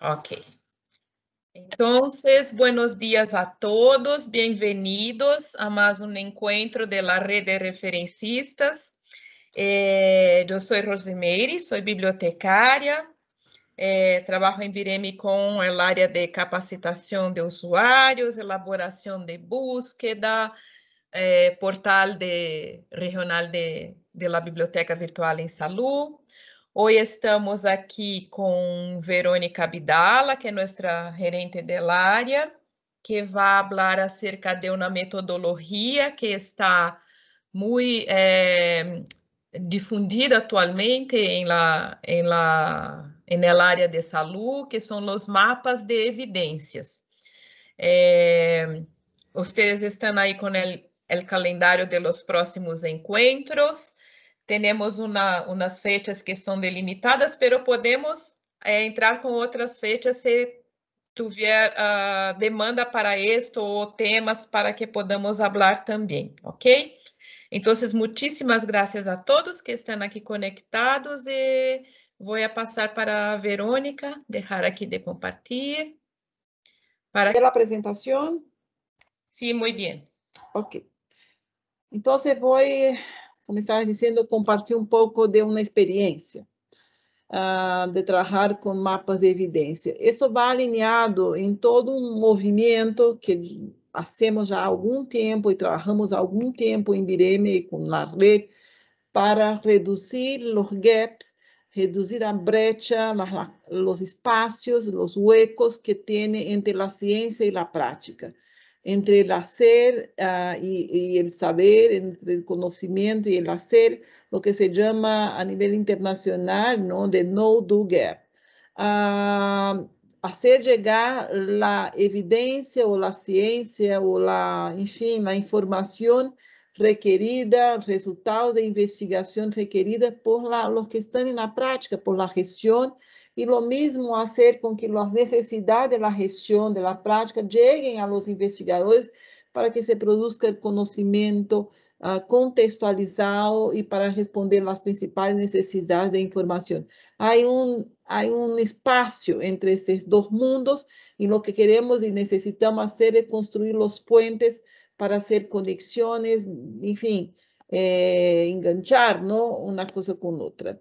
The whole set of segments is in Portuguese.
Ok. Então, buenos dias a todos, bem-vindos a mais um encontro de la Rede de referencistas. Eh, sou soy Rosemary, bibliotecária, trabalho eh, trabajo com Biremi área de capacitação de usuários, elaboração de búsqueda, eh, portal de, regional de, de la Biblioteca Virtual em Salud. Hoje estamos aqui com Verônica Abdala, que é nossa gerente del área, que vai falar acerca de uma metodologia que está muito é, difundida atualmente em la, em la, em el área de saúde, que são os mapas de evidências. Eh, é, ustedes estão aí com o calendário de los próximos encontros temos uma, umas fechas que são delimitadas, pero podemos é, entrar com outras fechas se tiver uh, ah, demanda para isto ou temas para que podamos falar também, ok? Então, muitíssimas graças a todos que estão aqui conectados e vou passar para a Verônica, deixar aqui de compartilhar. Para... a apresentação? Sim, sí, muito bem. Ok. Então, vou como estava dizendo, compartilho um pouco de uma experiência uh, de trabalhar com mapas de evidência. Isso vai alinhado em todo um movimento que fazemos já há algum tempo e trabalhamos há algum tempo em Bireme e com a para reduzir os gaps, reduzir a brecha, os espaços, os huecos que tem entre a ciência e a prática entre el hacer uh, y, y, el saber, entre el conocimiento y el hacer, lo que se llama a nivel internacional, ¿no? De no-do gap. Uh, hacer llegar la evidencia o la ciencia o la, en fin, la información requerida, resultados de investigación requerida por la, los que están en la práctica, por la gestión y lo mismo hacer con que las necesidades de la gestión, de la práctica, lleguen a los investigadores para que se produzca el conocimiento ah, contextualizado y para responder las principales necesidades de información. Hay un, hay un espacio entre estos dos mundos y lo que queremos y necesitamos hacer es construir los puentes para hacer conexiones, en fin, eh, enganchar una cosa con otra.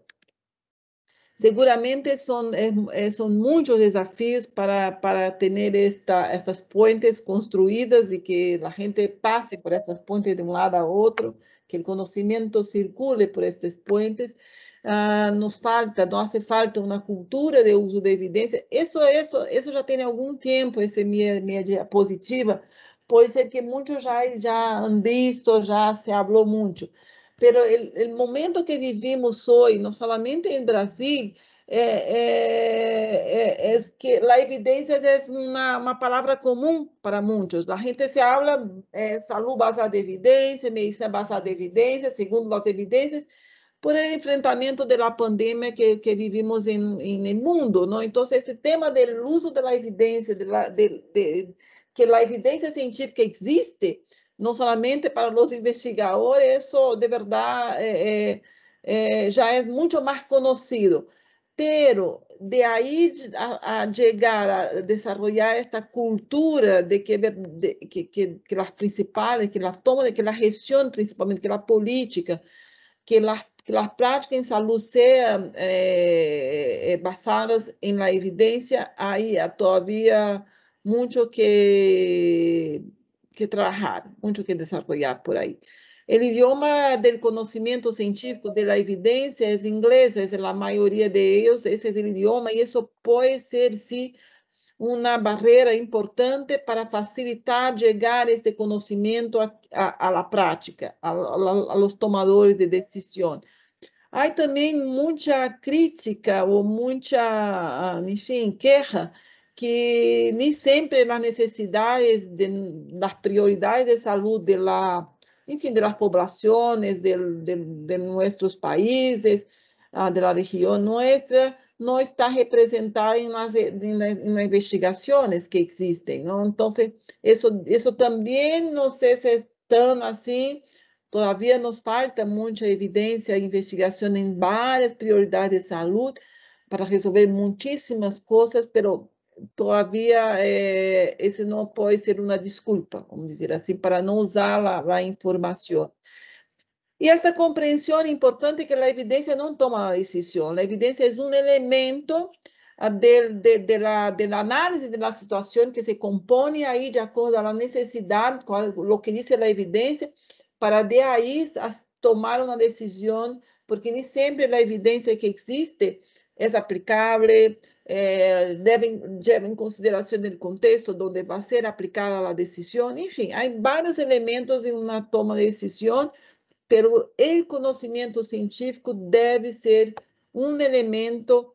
Seguramente son, eh, son muchos desafíos para, para tener estas puentes construidas y que la gente pase por estas puentes de un lado a otro, que el conocimiento circule por estas puentes. Ah, nos falta, no hace falta una cultura de uso de evidencia. Eso, eso, eso ya tiene algún tiempo, esa mi, mi diapositiva. Puede ser que muchos ya, ya han visto, ya se habló mucho. pero el, el momento que vivimos hoy, no solamente en Brasil, é, que a evidência é uma, palavra comum para muitos. A gente se habla é, saúde baseada em evidência, medicina baseada em evidência, segundo as evidências, por el enfrentamento da pandemia que, que vivimos em no mundo. Então, esse tema do uso da evidência, de, la, de, de que a evidência científica existe, não somente para os investigadores, isso de verdade é, é, é, já é muito mais conhecido, más Pero de aí a, a a desenvolver esta cultura de, que, de que, que, que, las que las tomas, que la gestión principalmente, que a política, que as que las prácticas en salud sean baseadas em en la evidencia, ahí todavía muito que que trabalhar, muito que desarrollar por aí. O idioma do conhecimento científico, da evidência, é inglês, é a maioria deles, esse é o idioma e isso pode ser, sim, uma barreira importante para facilitar chegar este conhecimento a, a, a la tomadores de decisão. Há também muita crítica ou muita ah, enfim, queja que ni siempre las necesidades de las prioridades de salud de la, en fin, de las poblaciones de, nuestros países, ah, de la región nuestra, no está representada eh, en las, investigaciones que existen, ¿no? Entonces, eso, eso también no sé si es tan así, todavía nos falta mucha evidencia, investigación en varias prioridades de salud para resolver muchísimas cosas, pero todavía eh, esse não pode ser uma desculpa, vamos dizer assim, para não usar a, a informação. E essa compreensão é importante que a evidência não toma a decisão. A evidência é um elemento ah, de, de, de, la, de la análise de la situação que se compõe aí de acordo com a necessidade, o que diz a evidência, para de aí tomar uma decisão, porque nem sempre a evidência que existe é aplicável, devem eh, devem lleva en consideración contexto onde vai ser aplicada a decisão enfim há vários elementos em uma toma de decisão mas o conhecimento científico deve ser um elemento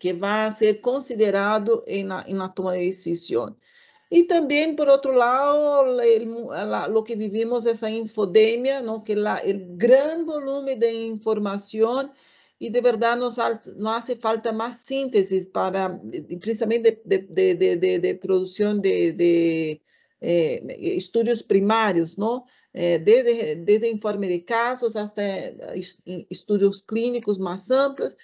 que vai ser considerado em na toma de decisão E também, por outro lado, o que vivimos, essa infodemia, não? que lá, o grande volume de informação e de verdade nos, hace falta mais síntese para, principalmente de, de, de, de producción de, eh, estudios primarios, ¿no? Eh, desde, desde, informe de casos até estudos clínicos mais amplos,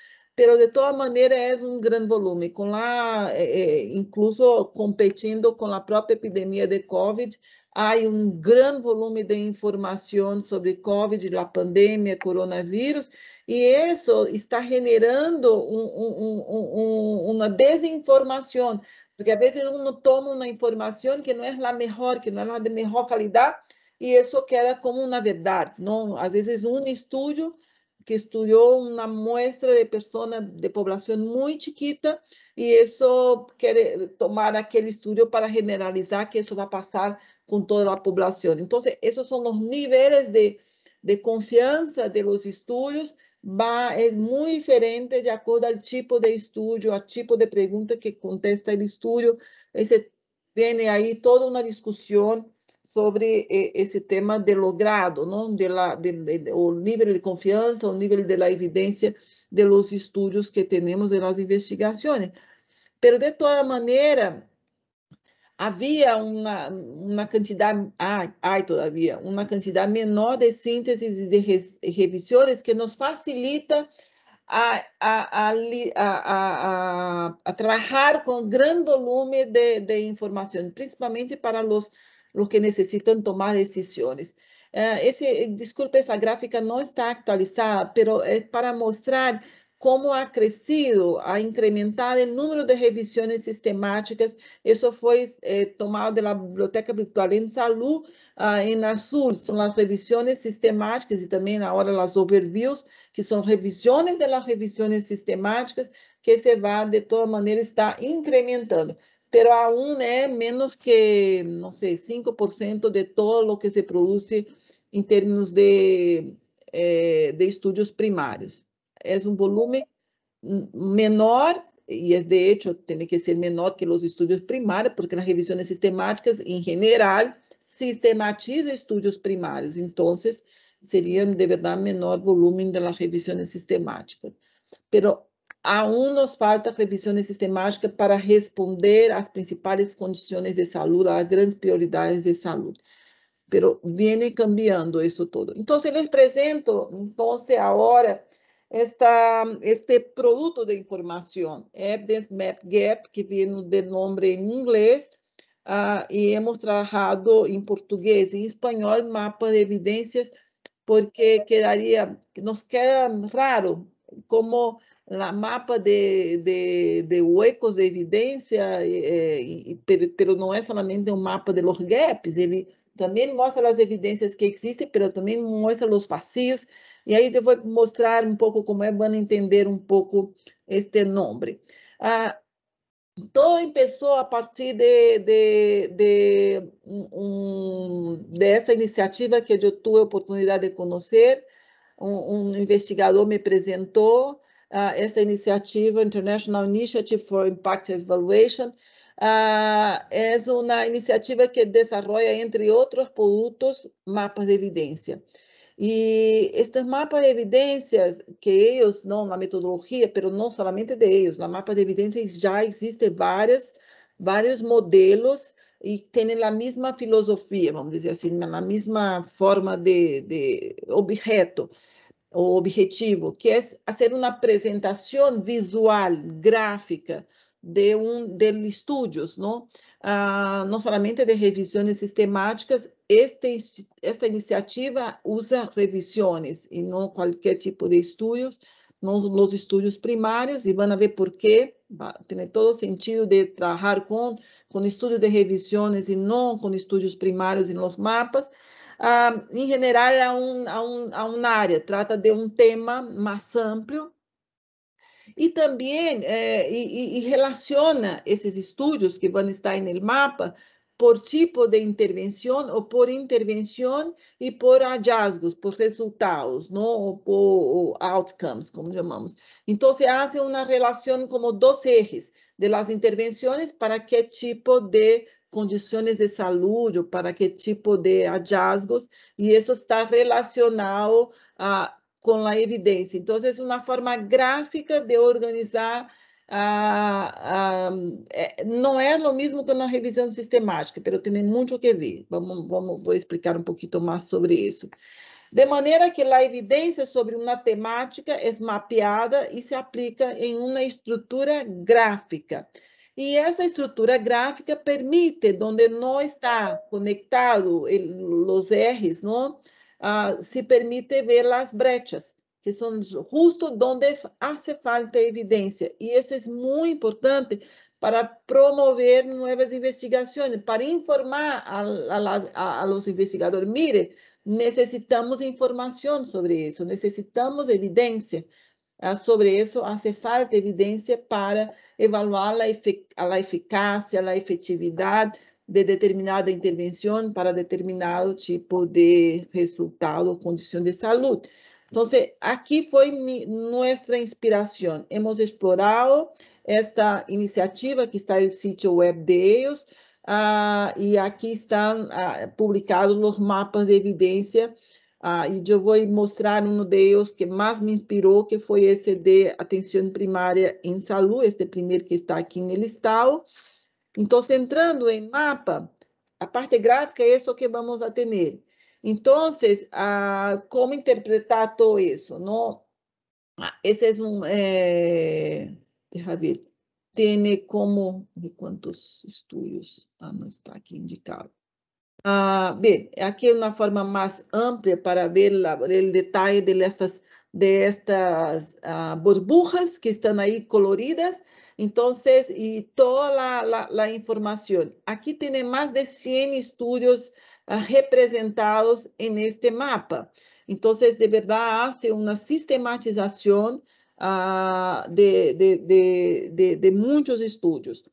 mas de toda maneira é um grande volume com lá eh, eh, incluso competindo com a própria epidemia de COVID, Há um grande volume de informação sobre Covid, a pandemia, coronavírus, e isso está generando uma desinformação, porque às vezes uno toma uma informação que não é a melhor, que não é a de melhor qualidade, e isso queda como uma verdade. Não? Às vezes, um estudo que estudou uma muestra de pessoas, de população muito chiquita, e isso quer tomar aquele estudo para generalizar que isso vai passar con toda la población. Entonces, esos son los niveles de, confianza de los estudios. Va, es muy diferente de acuerdo al tipo de estudio, al tipo de pregunta que contesta el estudio. Ese, viene ahí toda una discusión sobre eh, ese tema de logrado, ¿no? De la, o nivel de confianza, o nivel de la evidencia de los estudios que tenemos de las investigaciones. Pero de todas maneras... havia uma, uma quantidade, ai, ai, todavia, uma quantidade menor de sínteses e de revisores que nos facilita a, a, a, a, trabalhar com grande volume de, de informação, principalmente para os, os que necessitam tomar decisões. Uh, esse, desculpe, essa gráfica não está atualizada, mas é para mostrar como ha crescido, ha incrementado el número de revisiones sistemáticas. Eso fue eh, tomado de la Biblioteca Virtual en Salud uh, en Azul. Son las revisiones sistemáticas y también ahora las overviews, que son revisiones de las revisiones sistemáticas, que se va de toda manera está incrementando. Pero aún es menos que, no sé, 5% de todo lo que se produce en términos de, eh, de estudios primarios é um volume menor e é de hecho tem que ser menor que os estudos primários porque as revisões sistemáticas em general sistematiza estudos primários então seria de verdade, menor volume de revisões sistemáticas. Pero aún nos falta revisões sistemáticas para responder às principais condições de saúde, às grandes prioridades de saúde. Pero viene cambiando isso todo. Então, les presento, agora. ahora este producto de información, Evidence Map Gap, que viene de nombre en inglés, ah, y hemos trabajado en portugués y en español mapa de evidencias, porque quedaría, nos queda raro como la mapa de, de, de huecos de evidencia, eh, eh, pero, pero, no es solamente un mapa de los gaps, él también muestra las evidencias que existen, pero también muestra los vacíos E aí eu vou mostrar um pouco como é, para entender um pouco este nome. Ah, todo começou a partir de, de, de, um, essa iniciativa que eu tive a oportunidade de conhecer. Um, um investigador me apresentou ah, essa iniciativa, International Initiative for Impact Evaluation, ah, é uma iniciativa que desenvolve, entre outros produtos, mapas de evidência e este mapas de evidências que eles não na metodologia, pero não somente de na la mapa de evidências já existe várias vários modelos e tem a mesma filosofia, vamos dizer assim, na mesma forma de, de objeto o objetivo, que é fazer uma apresentação visual, gráfica, de um de estudos, não, ah, não somente de revisões sistemáticas. Esta, esta iniciativa usa revisões e não qualquer tipo de estudos, não os estudos primários, e vão ver por quê. Tem todo sentido de trabalhar com, com estudos de revisões e não com estudos primários nos mapas. Ah, em geral, é um, um, uma área, trata de um tema mais amplo, e também eh, e, e relaciona esses estudos que vão estar no mapa por tipo de intervenção ou por intervenção e por hallazgos, por resultados, não? Ou ou outcomes, como chamamos. Então, se faz uma relação como dois erros de las intervenções para que tipo de condições de saúde, ou para que tipo de hallazgos, e isso está relacionado a com a evidência. Então, é uma forma gráfica de organizar ah, ah, é, no es é lo mismo que na revisão sistemática, pero muito o que ver. Vamos, vamos, explicar um pouquinho mais sobre isso. De maneira que a evidência sobre uma temática é mapeada e se aplica em uma estrutura gráfica. E essa estrutura gráfica permite, onde não está conectado eh, os R's, não? uh, se permite ver as brechas, que são justo onde faz falta evidência. E isso é muito importante para promover novas investigações, para informar a, investigadores. Mire, necessitamos informação sobre isso, necessitamos evidência ah, sobre isso, faz falta evidência para evaluar a, efic a eficácia, a efetividade de determinada intervenção para determinado tipo de resultado ou condição de saúde. Então, aqui foi nossa inspiração. Hemos explorado esta iniciativa que está no sítio web deles, uh, e aqui estão uh, publicados os mapas de evidência, uh, e eu vou mostrar um deles que mais me inspirou, que foi esse de atenção primária em saúde, este primeiro que está aqui no listado. Então, entrando em mapa, a parte gráfica é isso que vamos então, a Então, Entonces, como interpretar todo isso? Não, ah, esse é um. un... Eh, deja ver. Tiene como... quantos estudos Ah, não está aqui indicado. Ah, bem, é aqui é uma forma mais ampla para ver o detalhe destas de estas ah, burbujas que están ahí coloridas. Entonces, y toda la, información. Aquí tiene más de 100 estudios ah, representados en este mapa. Entonces, de verdad, hace una sistematización ah, de, de, muchos estudios.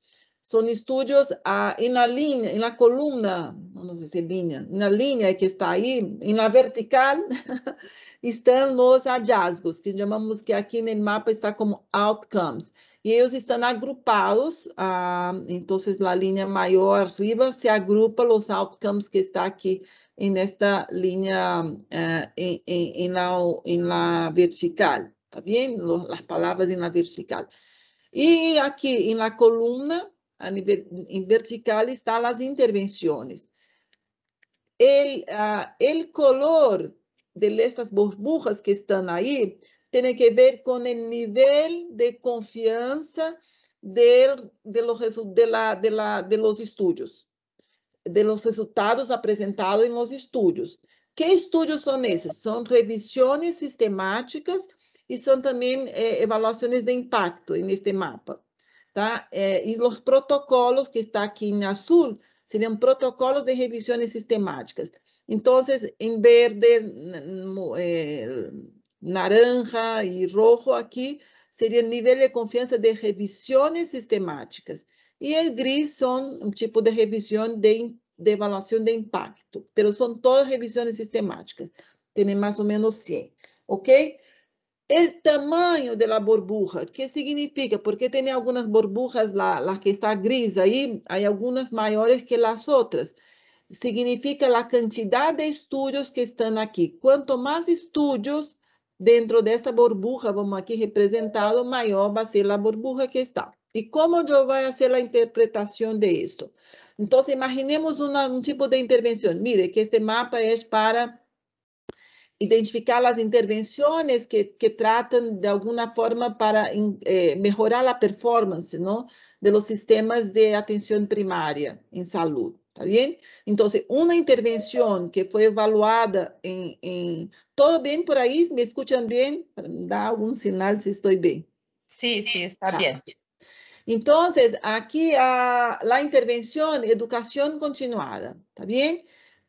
Son estudios en la línea, en la columna não sei se linha, na linha que está aí, na vertical, estão os hallazgos, que chamamos que aqui no mapa está como outcomes. E eles estão agrupados, ah, então a linha maior arriba se agrupa os outcomes que está aqui nesta linha eh, em, em, na la, vertical, tá bem? As palavras em la vertical. E aqui, em la coluna, em vertical, estão as intervenções el, uh, color de estas que estão aí tem que ver com o nível de confiança de, de, los, de, la, de, la, de los estudos, de los resultados apresentados em los estudos. Que estudos são esses? São revisões sistemáticas e são também é, eh, avaliações de impacto este mapa. Tá? Eh, e os protocolos que está aqui em azul seriam protocolos de revisões sistemáticas. Então, em verde, hum, hum, é, naranja e rojo aqui seria nível de confiança de revisões sistemáticas. E o gris são um tipo de revisão de, de de impacto, Mas são todas revisões sistemáticas. Tienen mais ou menos 100, ¿ok? O tamanho da o que significa? Porque tem algumas borbulhas lá, lá que está gris aí, há algumas maiores que as outras. Significa a quantidade de estudos que estão aqui. Quanto mais estudos dentro desta borbulha, vamos aqui representá-lo, maior vai ser a borbulha que está. E como eu vou fazer a interpretação de isto? Então, imaginemos um tipo de intervenção. Mire, que este mapa é para identificar as intervenções que, que tratam de alguma forma para eh, melhorar a performance não de los sistemas de atenção primária em saúde. Tá bem? Então, uma intervenção que foi evaluada em, em... Todo bem por aí? Me escutam bem? Dá algum sinal se estou bem? Sim, sí, sim, sí, está tá. bem. Então, aqui a, ah, a intervenção, educação continuada, tá bem?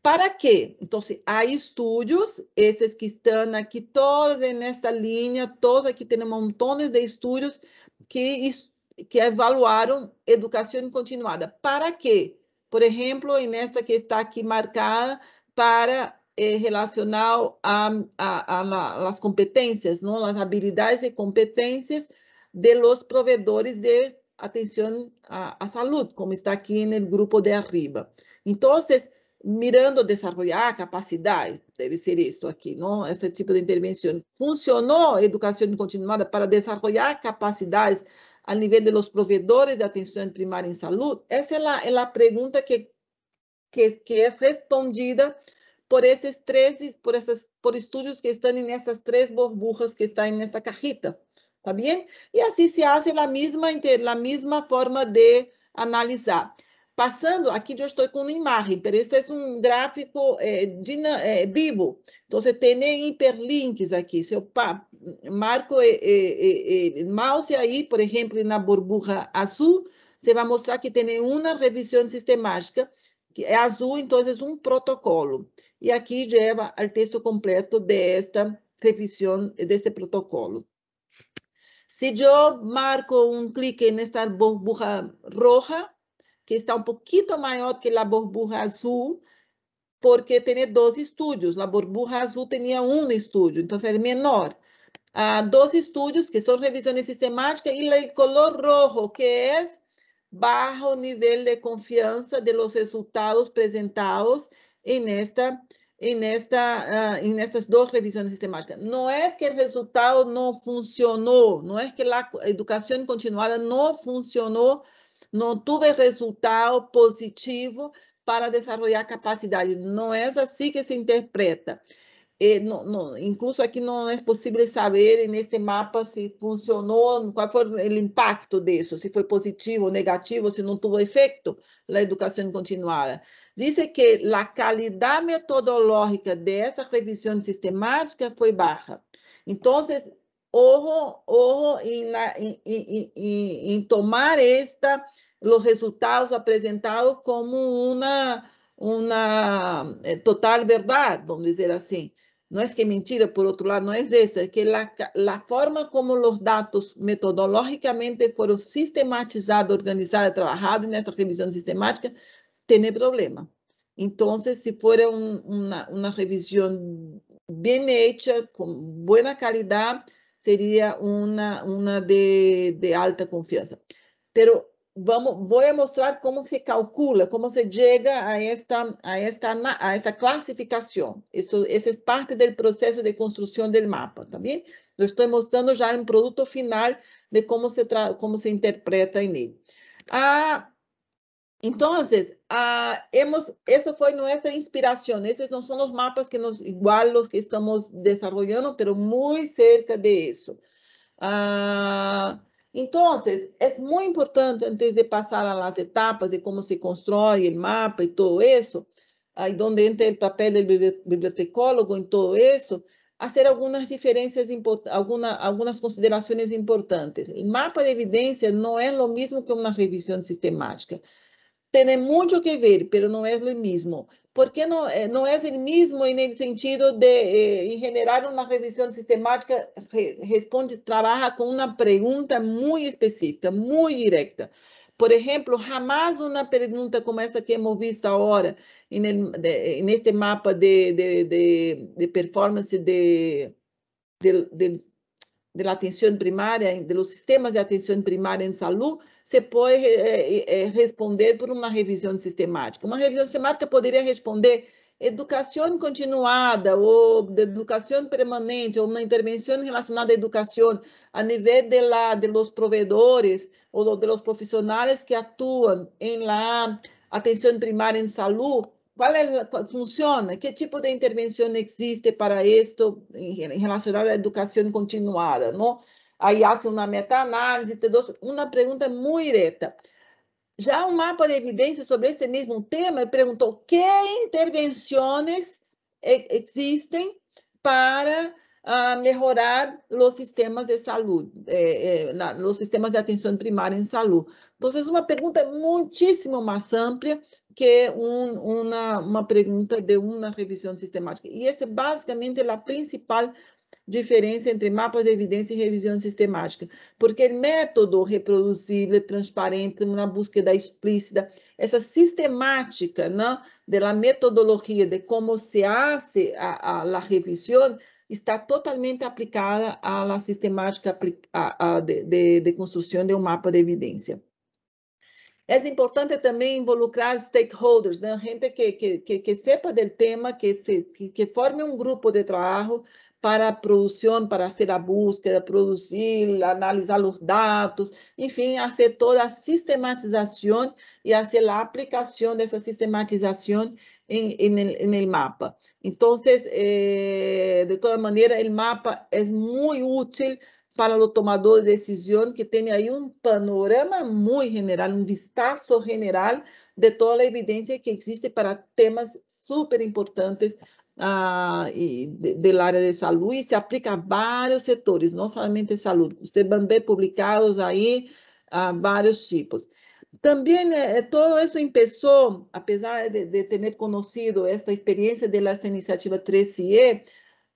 Para quê? Então, há estudos, esses que estão aqui todos nesta linha, todos aqui têm montões de estudos que, que avaliaram educação continuada. Para quê? Por exemplo, nesta que está aqui marcada para eh, relacionar a, a, a, as competências, não? as habilidades e competências de los provedores de atenção à, à saúde, como está aqui no grupo de arriba. Então, mirando desarrollar capacidade, deve ser isso aqui, não? Esse tipo de intervenção. Funcionou a educação continuada para desenvolver capacidades a nível de los provedores de atenção primária em saúde? Essa é a, é a pergunta que, que, que é respondida por esses três, por, essas, por estudos que estão nessas três burbujas que estão nessa carrita, tá bem? E assim se faz a mesma, a mesma forma de analisar. Passando, aqui eu estou com uma imagem, mas isso é um gráfico é, eh, vivo. Então, tem hiperlinks aqui. Se eu marco eh, mouse aí, por exemplo, na burbuja azul, você vai mostrar que tem uma revisão sistemática, que é azul, então é um protocolo. E aqui leva o texto completo desta revisão, deste protocolo. Se eu marco um clique nesta burbuja roja, que está um poquito maior que a Borburra azul, porque tiene dois estudos A Borburra azul tenía um estúdio, então é menor. Ah, dois estudos que são revisões sistemáticas e o color rojo, que é o nível de confiança de los resultados presentados em esta em esta, uh, estas duas revisões sistemáticas. não é que o resultado não funcionou não é que a educação continuada não funcionou não tive resultado positivo para desenvolver capacidade. Não é assim que se interpreta. e não, não, incluso aqui não é possível saber neste mapa se funcionou, qual foi o impacto disso, se foi positivo ou negativo, se não teve efeito na educação continuada. Diz que a qualidade metodológica dessa revisão sistemática foi baixa. Então, ojo, ojo em tomar esta, os resultados apresentados como uma uma eh, total verdade vamos dizer assim. Não é que é mentira, por outro lado, não é isso, é que a forma como os dados metodologicamente foram sistematizados, organizados, trabalhados nessa revisão sistemática, tem problema. Então, se for uma, uma revisão bem feita, com boa qualidade, seria uma uma de, de, alta confiança. Pero vamos, vou a mostrar como se calcula, como se chega a esta, a esta, a esta classificação. Isso esse é parte do processo de construção do mapa, ¿está bien? mostrando já um produto final de como se, como se interpreta nele. Ah, então, uh, hemos, isso foi nossa inspiração. Esses não são os mapas que nos igual os que estamos desenvolvendo, mas muito cerca de isso. Uh, ah, entonces, é muito importante antes de passar a etapas de como se constrói o mapa e tudo isso, aí onde entra o papel do bibliotecólogo em tudo isso, fazer algumas diferenças importantes, algumas considerações importantes. O mapa de evidência não é o mesmo que uma revisão sistemática tiene muito que ver, pero não é o mesmo. Porque não é eh, o mesmo mismo en el sentido de, em eh, general, una sistemática responde, trabalha com uma pergunta muito específica, muito direta. Por exemplo, jamais uma pergunta como essa que hemos visto agora neste el, de, mapa de, de, de performance de, de la atención de los sistemas de atenção primária em saúde você pode é, é, responder por uma revisão sistemática. Uma revisão sistemática poderia responder educação continuada ou educação permanente ou uma intervenção relacionada à educação a nível de lá, de los proveedores ou de los profissionais que atuam em lá, atenção primária em saúde qual é, funciona? Que tipo de intervenção existe para isto relacionada à educação continuada, não? Aí hace assim, uma é meta-análise, uma pergunta muito direta. Já um mapa de evidências sobre esse mesmo tema perguntou que intervenções existem para uh, melhorar os sistemas de saúde, eh, eh, os sistemas de atenção primária em saúde. Então, é uma pergunta muitíssimo mais ampla que uma, uma pergunta de uma revisão sistemática. E essa é basicamente a principal diferença entre mapas de evidência e revisão sistemática, porque método reproduzível, transparente, na búsqueda explícita, essa sistemática né, da metodologia de como se hace a, a, a revisão está totalmente aplicada à sistemática a, a, de, de, de construção de um mapa de evidência. É importante também involucrar stakeholders, né? gente que, que, que, sepa do tema, que, que, que forme um grupo de trabalho para produção, para fazer a búsqueda, produzir, analisar os dados, enfim, fazer toda a sistematização e fazer a aplicação dessa sistematização em, em, em el mapa. Então, eh, de toda maneira, o mapa é muito útil para o tomador de decisão que tem aí um panorama muito general, um vistazo general de toda a evidência que existe para temas super importantes ah, de, del área de saúde e se aplica a vários setores, não somente salud. saúde. Você vai ver publicados aí ah, tipos. Também eh, todo isso começou, apesar de, de, ter conhecido esta experiência de iniciativa 3CE,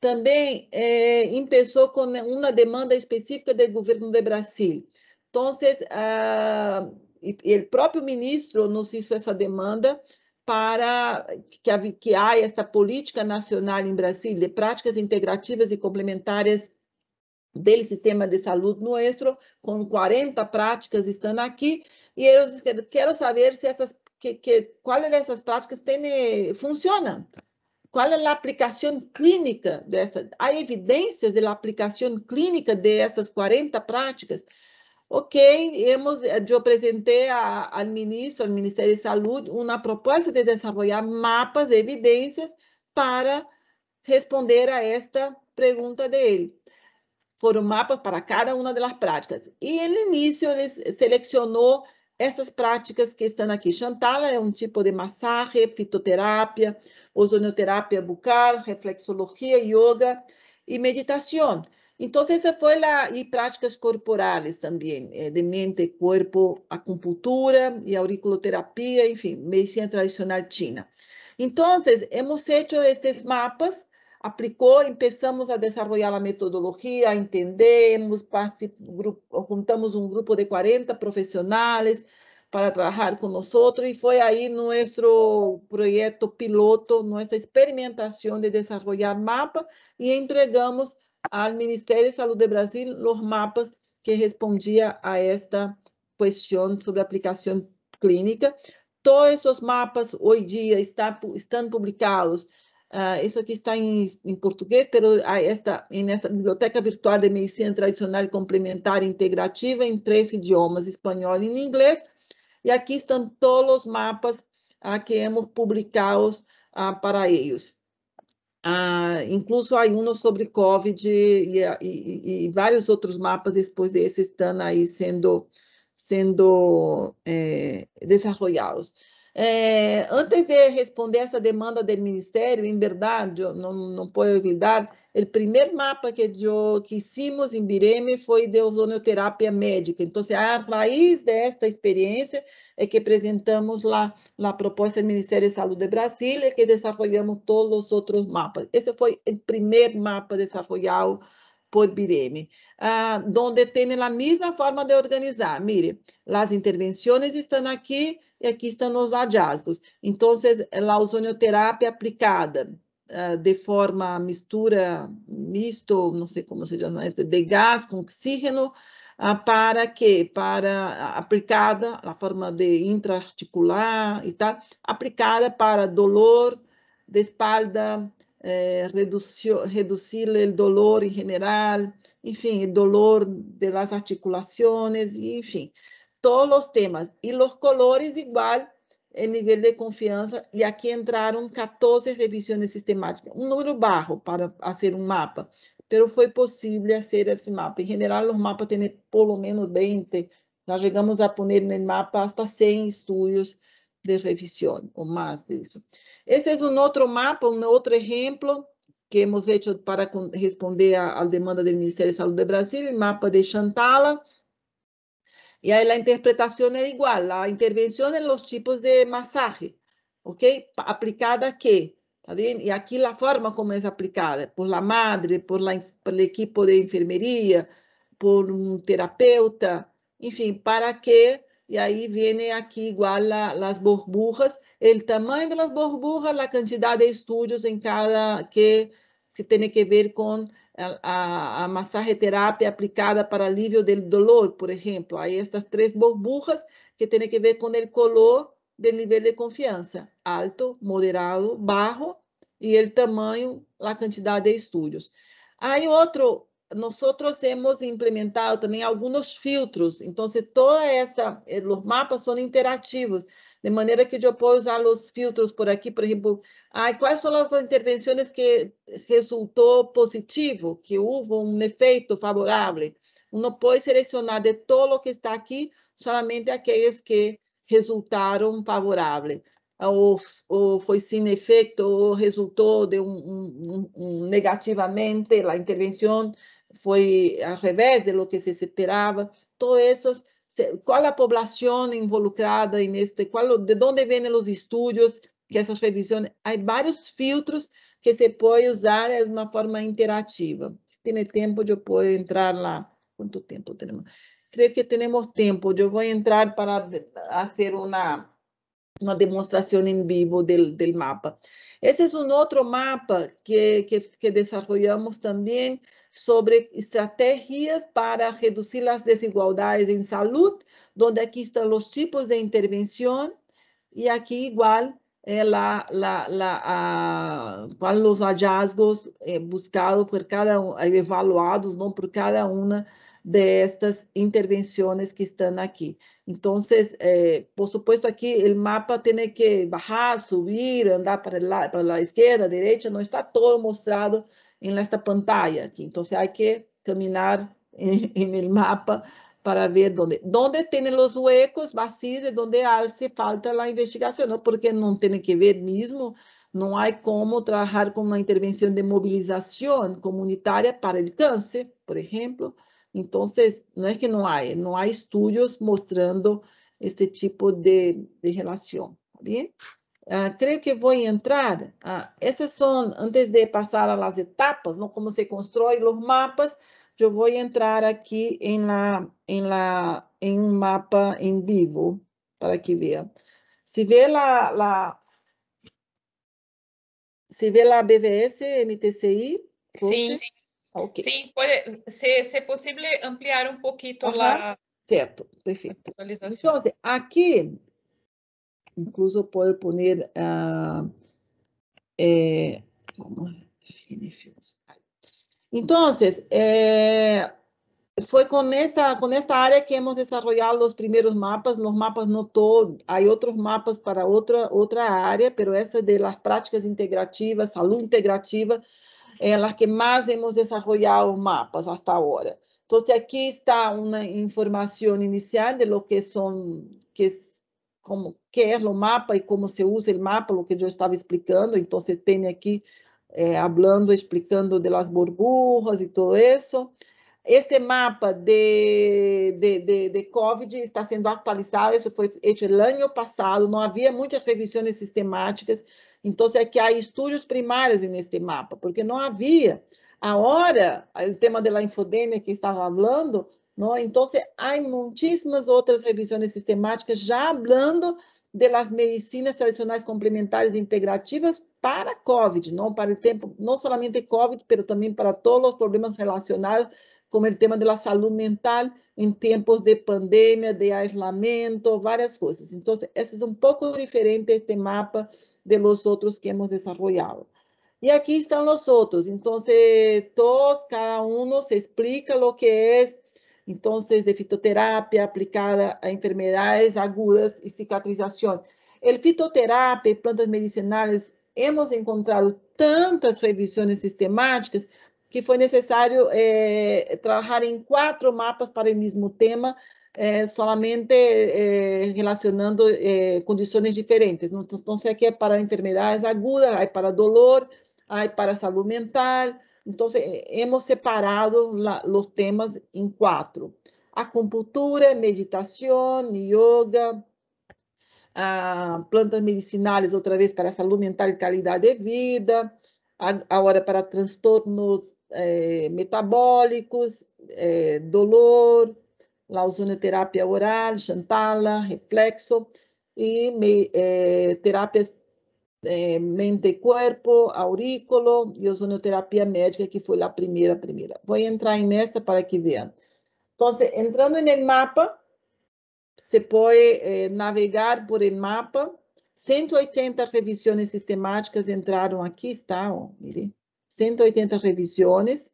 também eh, começou com uma demanda específica do governo do Brasil. Então, ah, o próprio ministro nos fez essa demanda para que, que há esta política nacional em Brasília, práticas integrativas e complementares do sistema de saúde nosso, com 40 práticas estando aqui, e eu quero saber se essas, que, que, qual é dessas práticas tem, eh, funciona. Qual é a aplicação clínica dessa? Há evidências da de aplicação clínica dessas 40 práticas? Ok, hemos, eu eh, apresentei a, ao ministro, ao Ministério de Saúde, uma proposta de desenvolver mapas de evidências para responder a esta pergunta dele. Foram mapas para cada uma das práticas. E no início, ele selecionou essas práticas que estão aqui. Chantala é um tipo de massagem, fitoterapia, ozonioterapia bucal, reflexologia, yoga e meditação. Entonces, esa fue la, y prácticas corporales también, eh, de mente, cuerpo, acupuntura y auriculoterapia, en fin, medicina tradicional china. Entonces, hemos hecho estos mapas, aplicó, empezamos a desarrollar la metodología, entendemos, grupo, juntamos un grupo de 40 profesionales para trabajar con nosotros y fue ahí nuestro proyecto piloto, nuestra experimentación de desarrollar mapa y entregamos al Ministério da Saúde do Brasil os mapas que respondia a esta questão sobre aplicação clínica. Todos esses mapas hoje em dia está, estão publicados. Uh, ah, isso aqui está em, em português, mas esta nesta biblioteca virtual de medicina tradicional complementar integrativa em três idiomas, espanhol e inglês. E aqui estão todos os mapas uh, que hemos publicados uh, para eles ah, incluso a Uno sobre Covid e, e, e, vários outros mapas depois desses estão aí sendo, sendo é, desarrollados. É, antes de responder essa demanda do Ministério, em verdade, não, não posso olvidar, o primeiro mapa que, eu, que hicimos em Bireme foi de ozonoterapia médica. Então, a raiz desta experiência é que apresentamos lá a proposta do Ministério da Saúde de Brasília, que desenvolvemos todos os outros mapas. Esse foi o primeiro mapa desenvolvido por BIREME, ah, onde tem a mesma forma de organizar. Mire, as intervenções estão aqui e aqui estão os hallazgos. Então, a ozonioterapia aplicada ah, de forma mistura, misto, não sei como se chama, de gás com oxígeno, ah, para que? Para aplicada, na forma de intraarticular e tal, aplicada para dolor de espalda, eh, reduzir o dolor em geral, enfim, o dolor das articulações, enfim, todos os temas. E os colores igual em nível de confiança, e aqui entraram 14 revisões sistemáticas, um número barro para fazer um mapa, pero foi possível fazer esse mapa. Em geral, os mapas têm pelo menos 20, nós chegamos a pôr no mapa até 100 estudos de revisão ou mais de eso. é um outro mapa, um outro exemplo que hemos hecho para responder à demanda do Ministério da Saúde de Brasil, o mapa de Chantala. E aí a interpretação é igual, a intervenção em los tipos de masaje, ¿ok? Aplicada a quê? Tá bien? E aqui a forma como é aplicada, por la madre, por, la, por equipo de enfermeria, por um terapeuta, enfim, para que e aí vêm aqui igual a las borburras, o tamanho das borburras, a quantidade de estudos em cada que, que tiene que ver com a, a, masaje terapia aplicada para alívio do dolor, por exemplo, aí estas três borburras que tienen que ver com o color do nível de confiança alto, moderado, barro e o tamanho, a quantidade de estudos. aí outro nós temos implementado também alguns filtros. Então, toda essa, eh, os mapas são interativos, de maneira que eu posso usar os filtros por aqui, por exemplo, quais são as intervenções que resultou positivo, que houve um efeito favorável. não pode selecionar de todo o que está aqui, somente aqueles que resultaram favoráveis ou, ou foi sem efeito, ou resultou de um, um, um negativamente a intervenção foi ao revés de lo que se esperava. Todo isso, qual a população involucrada em este? ¿De onde vêm os estudos Que essas revisões, há vários filtros que se pode usar de uma forma interativa. Se tem tempo, eu posso entrar lá. Quanto tempo temos? Creio que temos tempo. Eu vou entrar para fazer uma, uma demonstração em vivo do, do mapa. Esse é um outro mapa que, que, que desenvolvemos também sobre estratégias para reduzir as desigualdades em saúde, onde aqui estão os tipos de intervenção, e aqui igual é lá, qual os hallazgos eh, buscados por cada um, eh, evaluados não por cada uma estas intervenções que estão aqui. Entonces, eh, por supuesto, aquí el mapa tiene que bajar, subir, andar para, el, para la izquierda, derecha, no está todo mostrado en esta pantalla aquí. Entonces, hay que caminar en, en el mapa para ver dónde, dónde tienen los huecos vacíos y dónde hace falta la investigación, ¿no? porque no tiene que ver mismo, no hay cómo trabajar con una intervención de movilización comunitaria para el cáncer, por ejemplo, então, não é que não há, é, não há estudos mostrando este tipo de, de relación. Bien, uh, que vou entrar. Uh, são, antes de passar a las etapas, não como se constrói os mapas, eu vou entrar aqui em la, em la, em um mapa em vivo para que veja. Se vê lá, se vê lá a BVS, MTCI? Você? Sim. Sim, pode, se, se possível, ampliar um pouquinho uhum. lá. Certo, perfeito. Então, assim, aqui, incluso pode poner uh, eh, como é? Entonces, assim, é, esta, com esta área que hemos desarrollado los primeros mapas. Los mapas no todo, hay otros mapas para otra, otra área, pero esta de las prácticas integrativas, salud integrativa, é a que mais hemos desarrollado mapas hasta ahora. Então, aquí está una información inicial de lo que son, que es como que es é mapa e como se usa el mapa, lo que yo estaba explicando. Entonces tiene aquí eh, é, hablando, explicando de las burbujas e todo eso. Este mapa de, de, de, de, COVID está sendo atualizado, isso foi feito ano passado, não havia muitas revisões sistemáticas, então, se é que há estudos primários neste mapa, porque havia a hora o tema da infodemia que falando hablando, é? então se há muitíssimas outras revisões sistemáticas já falando de las medicinas tradicionais complementares integrativas para COVID, não Para o tempo, não solamente COVID, mas também para todos os problemas relacionados como o tema da saúde mental em tempos de pandemia, de isolamento, várias coisas. Então, esse é um pouco diferente este mapa de los otros que hemos desarrollado. Y aquí están los otros. Entonces, todos, cada uno se explica lo que es. Entonces, de fitoterapia aplicada a enfermedades agudas y cicatrización. El fitoterapia plantas medicinales, hemos encontrado tantas revisiones sistemáticas que fue necesario eh, trabajar en cuatro mapas para el mismo tema, é, solamente é, relacionando é, eh, condições diferentes. então, se aqui é para enfermidades agudas, é para dolor, é para saúde mental. Então, hemos separado la, os temas em quatro. Acupuntura, meditação, yoga, ah, plantas medicinais, outra vez, para saúde mental e qualidade de vida, agora para transtornos metabólicos, dolor, la ozonoterapia terapia oral, chantala, reflexo e me, eh, terapias eh, mente-corpo, aurículo e ozonoterapia médica, que foi a primeira, primeira. Vou entrar nesta para que vejam. Então, entrando no mapa, você pode eh, navegar por el mapa. 180 revisões sistemáticas entraram aqui, está, ó, oh, mire, 180 revisões,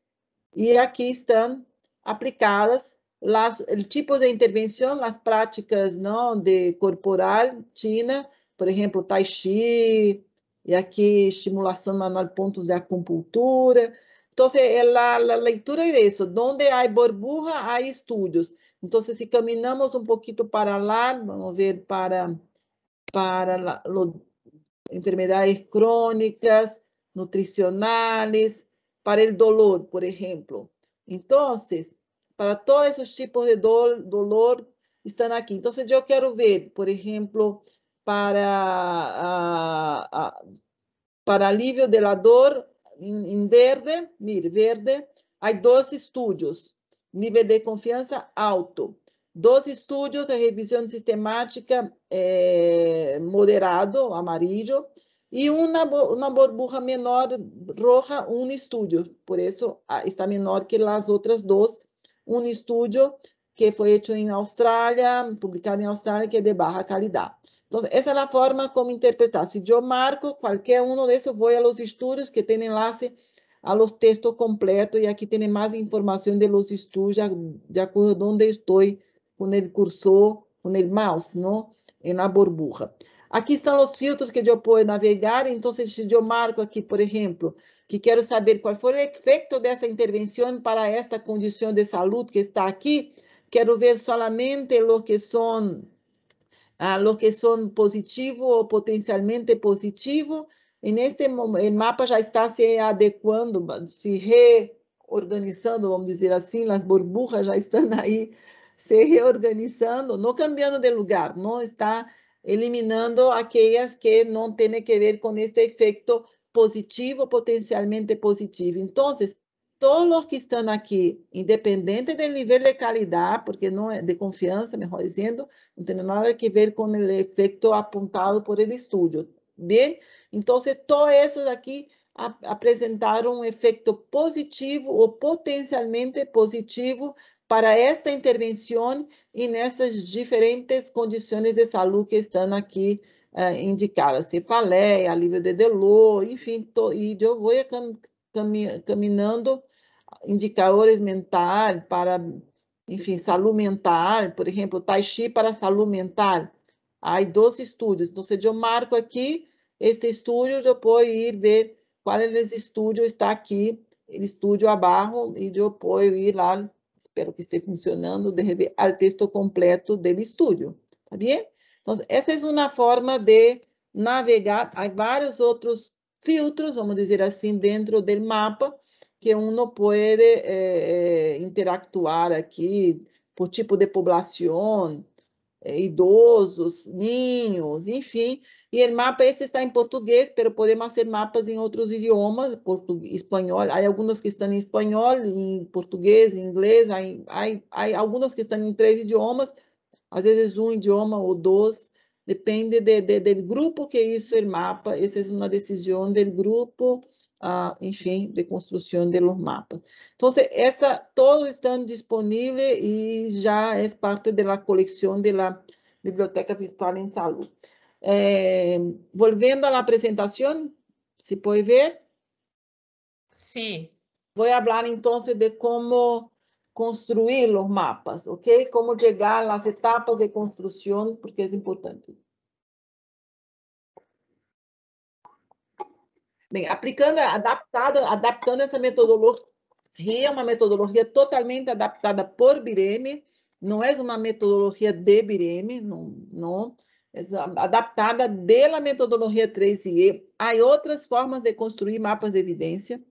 e aqui estão aplicadas las, el tipo de intervención, las prácticas ¿no? de corporal china, por ejemplo, tai chi, y aquí estimulación manual puntos de acupuntura. Entonces, eh, la, la lectura es eso, donde hay burbuja, hay estudios. Entonces, si caminamos un poquito para lá, vamos a ver para, para la, lo, enfermedades crónicas, nutricionales, para el dolor, por ejemplo. Entonces, para todos esses tipos de dor, dolor estão aqui. Então, eu quero ver, por exemplo, para, a, ah, a, ah, para alívio da dor em, verde, mire, verde, há dois estudos, nível de confiança alto. Dois estudos de revisão sistemática eh, moderado, amarelo, e uma, uma borburra menor roja, um estudo. Por isso, ah, está menor que as outras duas, um estudo que foi feito em Austrália publicado em Austrália que é de baixa qualidade então essa é a forma como interpretar. Se eu marco qualquer um desses, vou voy a que tienen enlace a textos completos e aqui tem mais informação de los estudos de acordo a onde estou, com o cursor, com o mouse, ¿no? na la Aqui estão os filtros que eu posso navegar. Então, se eu marco aqui, por exemplo, que quero saber qual foi o efeito dessa intervenção para esta condição de saúde que está aqui, quero ver solamente o que são ah, que são positivo ou potencialmente positivo. E neste o mapa já está se adequando, se reorganizando, vamos dizer assim, as burbujas já estão aí se reorganizando, não cambiando de lugar, não está eliminando aquelas que não têm a ver com este efeito positivo, potencialmente positivo. Então, todos os que estão aqui, independente do nível de qualidade, porque não é de confiança, melhor dizendo, não tem nada a ver com o efeito apontado por el estudo, bem? Então, todos esses aqui apresentaram um efeito positivo ou potencialmente positivo para esta intervenção e nessas diferentes condições de saúde que estão aqui uh, indicadas, cefaleia, alívio de dor, enfim, tô, e eu vou cam, cam, caminhando indicadores mental para, enfim, saúde mental, por exemplo, Tai Chi para saúde mental, há dois estudos, então eu marco aqui este estudo, eu posso ir ver qual é esse estúdio está aqui, estudo abaixo, e eu posso ir lá espero que esteja funcionando, rever o texto completo do estúdio, ¿Está bem? Então essa é uma forma de navegar. Há vários outros filtros, vamos dizer assim, dentro do mapa que um pode eh, eh, interactuar aqui por tipo de população. Eh, idosos, ninhos, enfim. E o mapa esse está em português, mas podemos fazer mapas em outros idiomas, português, espanhol. Há alguns que estão em espanhol, em português, em inglês. Há, há, há alguns que estão em três idiomas, às vezes um idioma ou dois. Depende do de, de, grupo que isso é o mapa. Essa é uma decisão do grupo enfim, de construção los mapas. Então, essa, todos estão disponíveis e já é parte da coleção da Biblioteca Virtual em Saúde. Eh, é, volviendo a la presentación, ¿se puede ver? Sí. Voy a hablar entonces de cómo construir los mapas, ¿ok? Cómo llegar a las etapas de construcción, porque es é importante. Bem, aplicando, adaptado, adaptando essa metodologia, é uma metodologia totalmente adaptada por Bireme, não é uma metodologia de Bireme, não, não é adaptada pela metodologia 3IE. Há outras formas de construir mapas de evidência,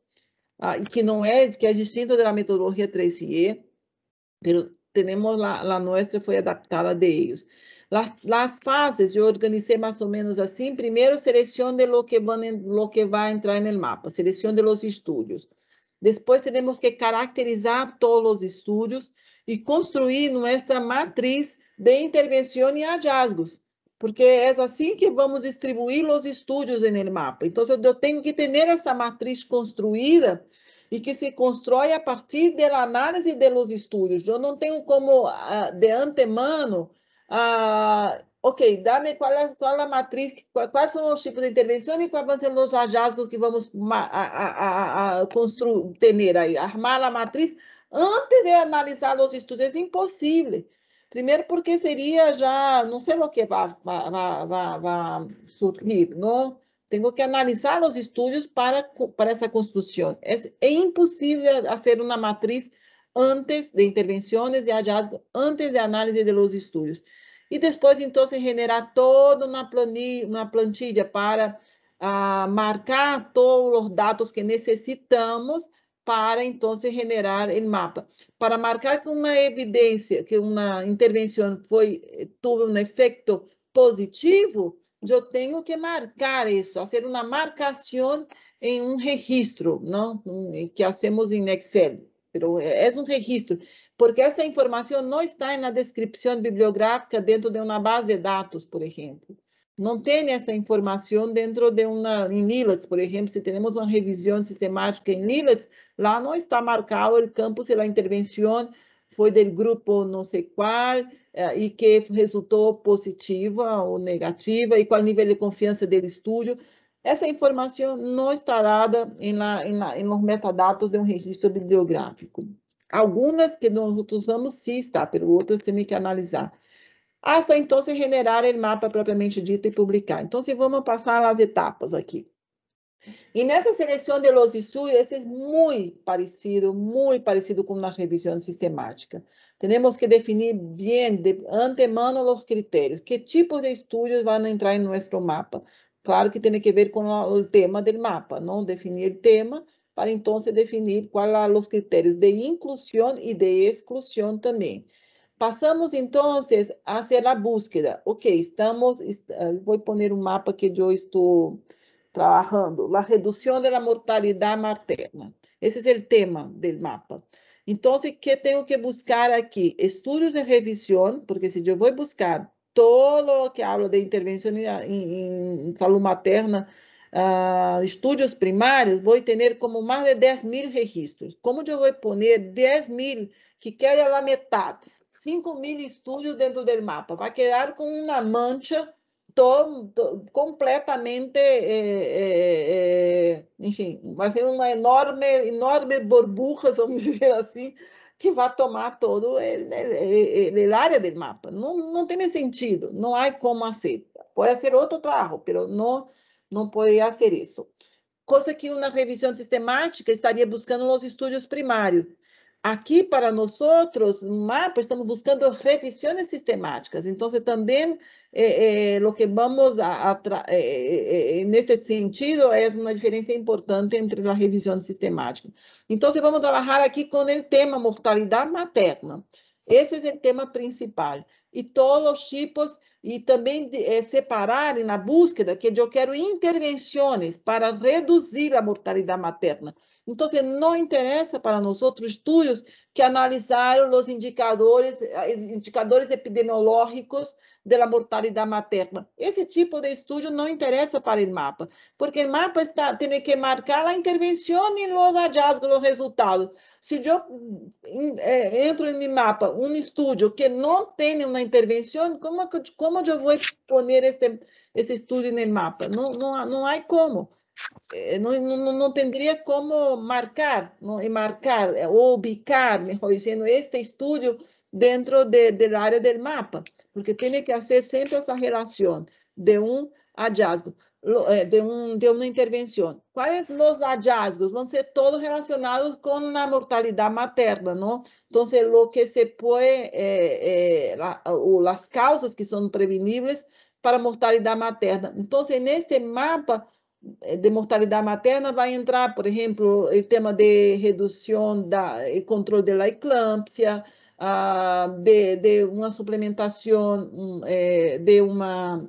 ah, que não é, que é distinta da metodologia 3IE, mas temos a nossa foi adaptada de eles as fases, eu organizei mais ou menos assim, primeiro selecione o que, lo que vai entrar no mapa, selecione os estudos. Depois temos que caracterizar todos os estudos e construir nossa matriz de intervenção e hallazgos, porque é assim que vamos distribuir os estudos no mapa. Então, eu tenho que ter essa matriz construída e que se constrói a partir da análise dos estudos. Eu não tenho como, ah, de antemano, ah, ok, dá-me qual, é, qual, é a matriz, quais são os tipos de intervenção e quais são os hajazgos que vamos a, a, a, construir, ter aí, armar a matriz antes de analisar os estudos. É impossível. Primeiro porque seria já, não sei o que vai, surgir, não? Tenho que analisar os estudos para, para essa construção. É, é impossível fazer uma matriz antes de intervenções e hallazgos, antes de análise de los estudos. E depois, então, generar toda uma planilha, uma para uh, marcar todos os dados que necessitamos para, então, generar o mapa. Para marcar que uma evidência, que uma intervenção fue eh, tuvo um efeito positivo, eu tenho que marcar isso, fazer uma marcação em um registro, no eh, que hacemos em Excel pero es un registro, porque esta información no está en la descripción bibliográfica dentro de una base de datos, por ejemplo. No tiene esa información dentro de una, en LILAX, por ejemplo, si tenemos una revisión sistemática en Lilacs, lá no está marcado el campo si la intervención foi do grupo não sei qual e eh, que resultou positiva ou negativa e qual nível de confiança do estudo. Essa informação não estará dada em nos metadados de um registro bibliográfico. Algumas que nós usamos sim está, pero outras temos que analisar. Hasta então generar o mapa propriamente dito e publicar. Então, vamos passar as etapas aqui. E nessa seleção de los esse é muito parecido, muito parecido com uma revisão sistemática. Temos que definir bem, de antemano, os critérios. Que tipo de estudos vão entrar em nosso mapa? Claro que tem que ver com o tema do mapa, não definir tema, para então definir quais são os critérios de inclusão e de exclusão também. Passamos então a fazer a búsqueda. Ok, estamos. Vou pôr um mapa que eu estou trabalhando: a redução da mortalidade materna. Esse é o tema do mapa. Então, o que tenho que buscar aqui? Estudos de revisão, porque se eu vou buscar todo que habla de intervenção em saúde materna, ah, uh, primários, vou ter como mais de 10 mil registros. Como eu vou a poner 10 mil, que queda a metade, 5 mil estudos dentro do mapa? vai quedar com uma mancha completamente, eh, eh, eh, enfim, vai ser uma enorme, enorme borburra, vamos dizer assim, que vai tomar todo o né, área do mapa. Não, não tem sentido, não há como fazer. Pode ser outro trabalho, mas não, não poderia ser isso. Coisa que uma revisão sistemática estaria buscando nos estudos primários, Aqui, para nós, no mapa, estamos buscando revisões sistemáticas. Então, também, eh, eh, o que vamos a, a eh, eh, eh nesse sentido, é uma diferença importante entre a revisão sistemática. Então, vamos trabalhar aqui com o tema mortalidade materna. Esse é o tema principal. E todos os tipos e também de, é, separarem na busca que eu quero intervenções para reduzir a mortalidade materna. Então, assim, não interessa para nós outros estudos que analisaram os indicadores, eh, indicadores epidemiológicos da mortalidade materna. Esse tipo de estudo não interessa para o mapa, porque o mapa está tem que marcar a intervenção e os hallazgos, os resultados. Se eu eh, entro no mapa um estudo que não tem uma intervenção, como é que como eu vou exponer este, esse estudo no mapa? Não, não, eh, não há como. Não, não, não teria como marcar, não, e marcar, eh, ou ubicar, melhor dizendo, este estudo dentro da de área do mapa, porque tem que fazer sempre essa relação de um hallazgo. Eh, de, uma de, Quais os ¿Cuáles vão hallazgos? ser todos relacionados com a mortalidade materna, não? Então, o que se pode, eh, eh, la, causas que são preveníveis para mortalidade materna. Então, neste mapa eh, de mortalidade materna vai entrar, por exemplo, o tema de redução del controle da la uh, de, de, suplementação um, mm, eh, de uma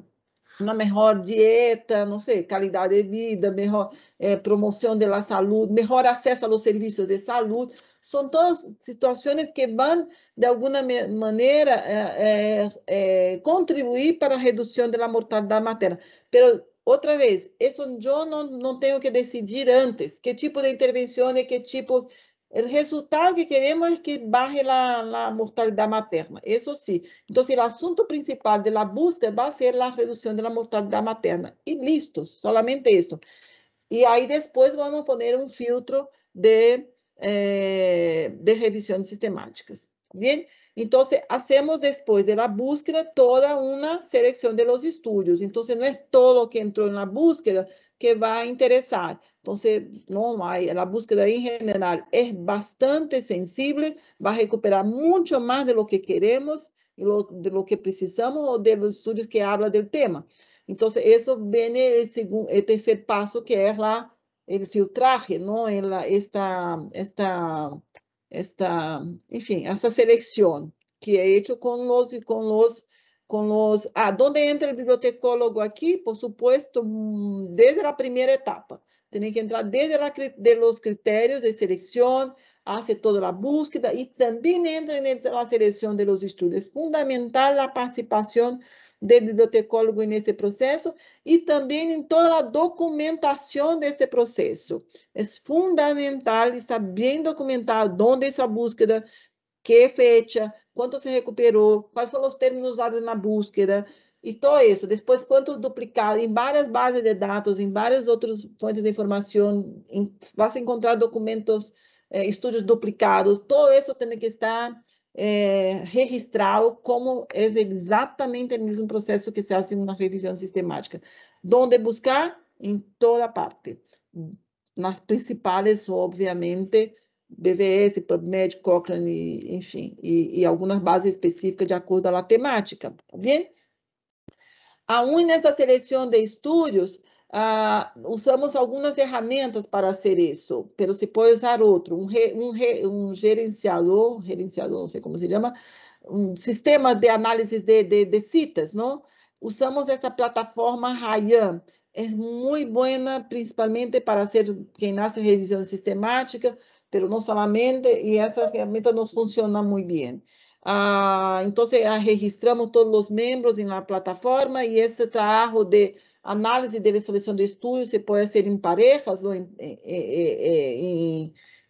uma melhor dieta, não sei, qualidade de vida, melhor eh, promoção da saúde, melhor acesso aos serviços de saúde. São todas situações que vão, de alguma maneira, eh, eh, contribuir para a redução da mortalidade materna. Mas, outra vez, isso eu não, não tenho que decidir antes, que tipo de intervenção e que tipo o resultado que queremos é que baje a mortalidade materna, isso sim. Então, o assunto principal da busca vai ser a redução da mortalidade materna. E listo, solamente isso. E aí, depois, vamos poner um filtro de, eh, de revisões sistemáticas. Então, fazemos depois da busca búsqueda toda uma seleção de los estudos. Então, não é todo o que entrou na búsqueda, que vai interessar. Entonces, no, a búsqueda em general é bastante sensível, vai recuperar muito mais de lo que queremos, de lo que precisamos ou de estudos que habla do tema. Então isso vem o segundo, el terceiro passo que é lá, o filtraje, não, En esta, esta, esta, enfim, essa seleção que é feita com os, com los con los... a ¿dónde entra el bibliotecólogo aquí? Por supuesto, mm, desde la primera etapa. Tiene que entrar desde de los criterios de selección, hace toda la búsqueda y también entra en la selección de los estudios. fundamental la participación del bibliotecólogo en este proceso y también en toda la documentación de este proceso. Es fundamental estar bien documentado dónde esa búsqueda, qué fecha, quanto se recuperou, quais foram os termos usados na búsqueda, e todo isso. Depois, quanto duplicado, em várias bases de dados, em várias outras fontes de informação, em, vas a encontrar documentos, eh, estudos duplicados, todo isso tem que estar eh, registrado como é exatamente o mesmo processo que se faz em uma revisão sistemática. Onde buscar? Em toda parte. Nas principais, obviamente, BVS, PubMed, Cochrane, enfim, e, e algumas bases específicas de acordo à temática, tá bem? Aún nessa seleção de estudos, usamos algumas ferramentas para fazer isso, mas se pode usar outro, um, re, um, re, um gerenciador, gerenciador, não sei como se chama, um sistema de análise de, de, de citas, não? Usamos essa plataforma Rayan, é muito boa, principalmente para ser quem nasce revisão sistemática, pero no solamente, y esa herramienta nos funciona muy bien. Ah, entonces ah, registramos todos los miembros en la plataforma y ese trabajo de análise de seleção de estudos, se pode ser em parejas, ou em,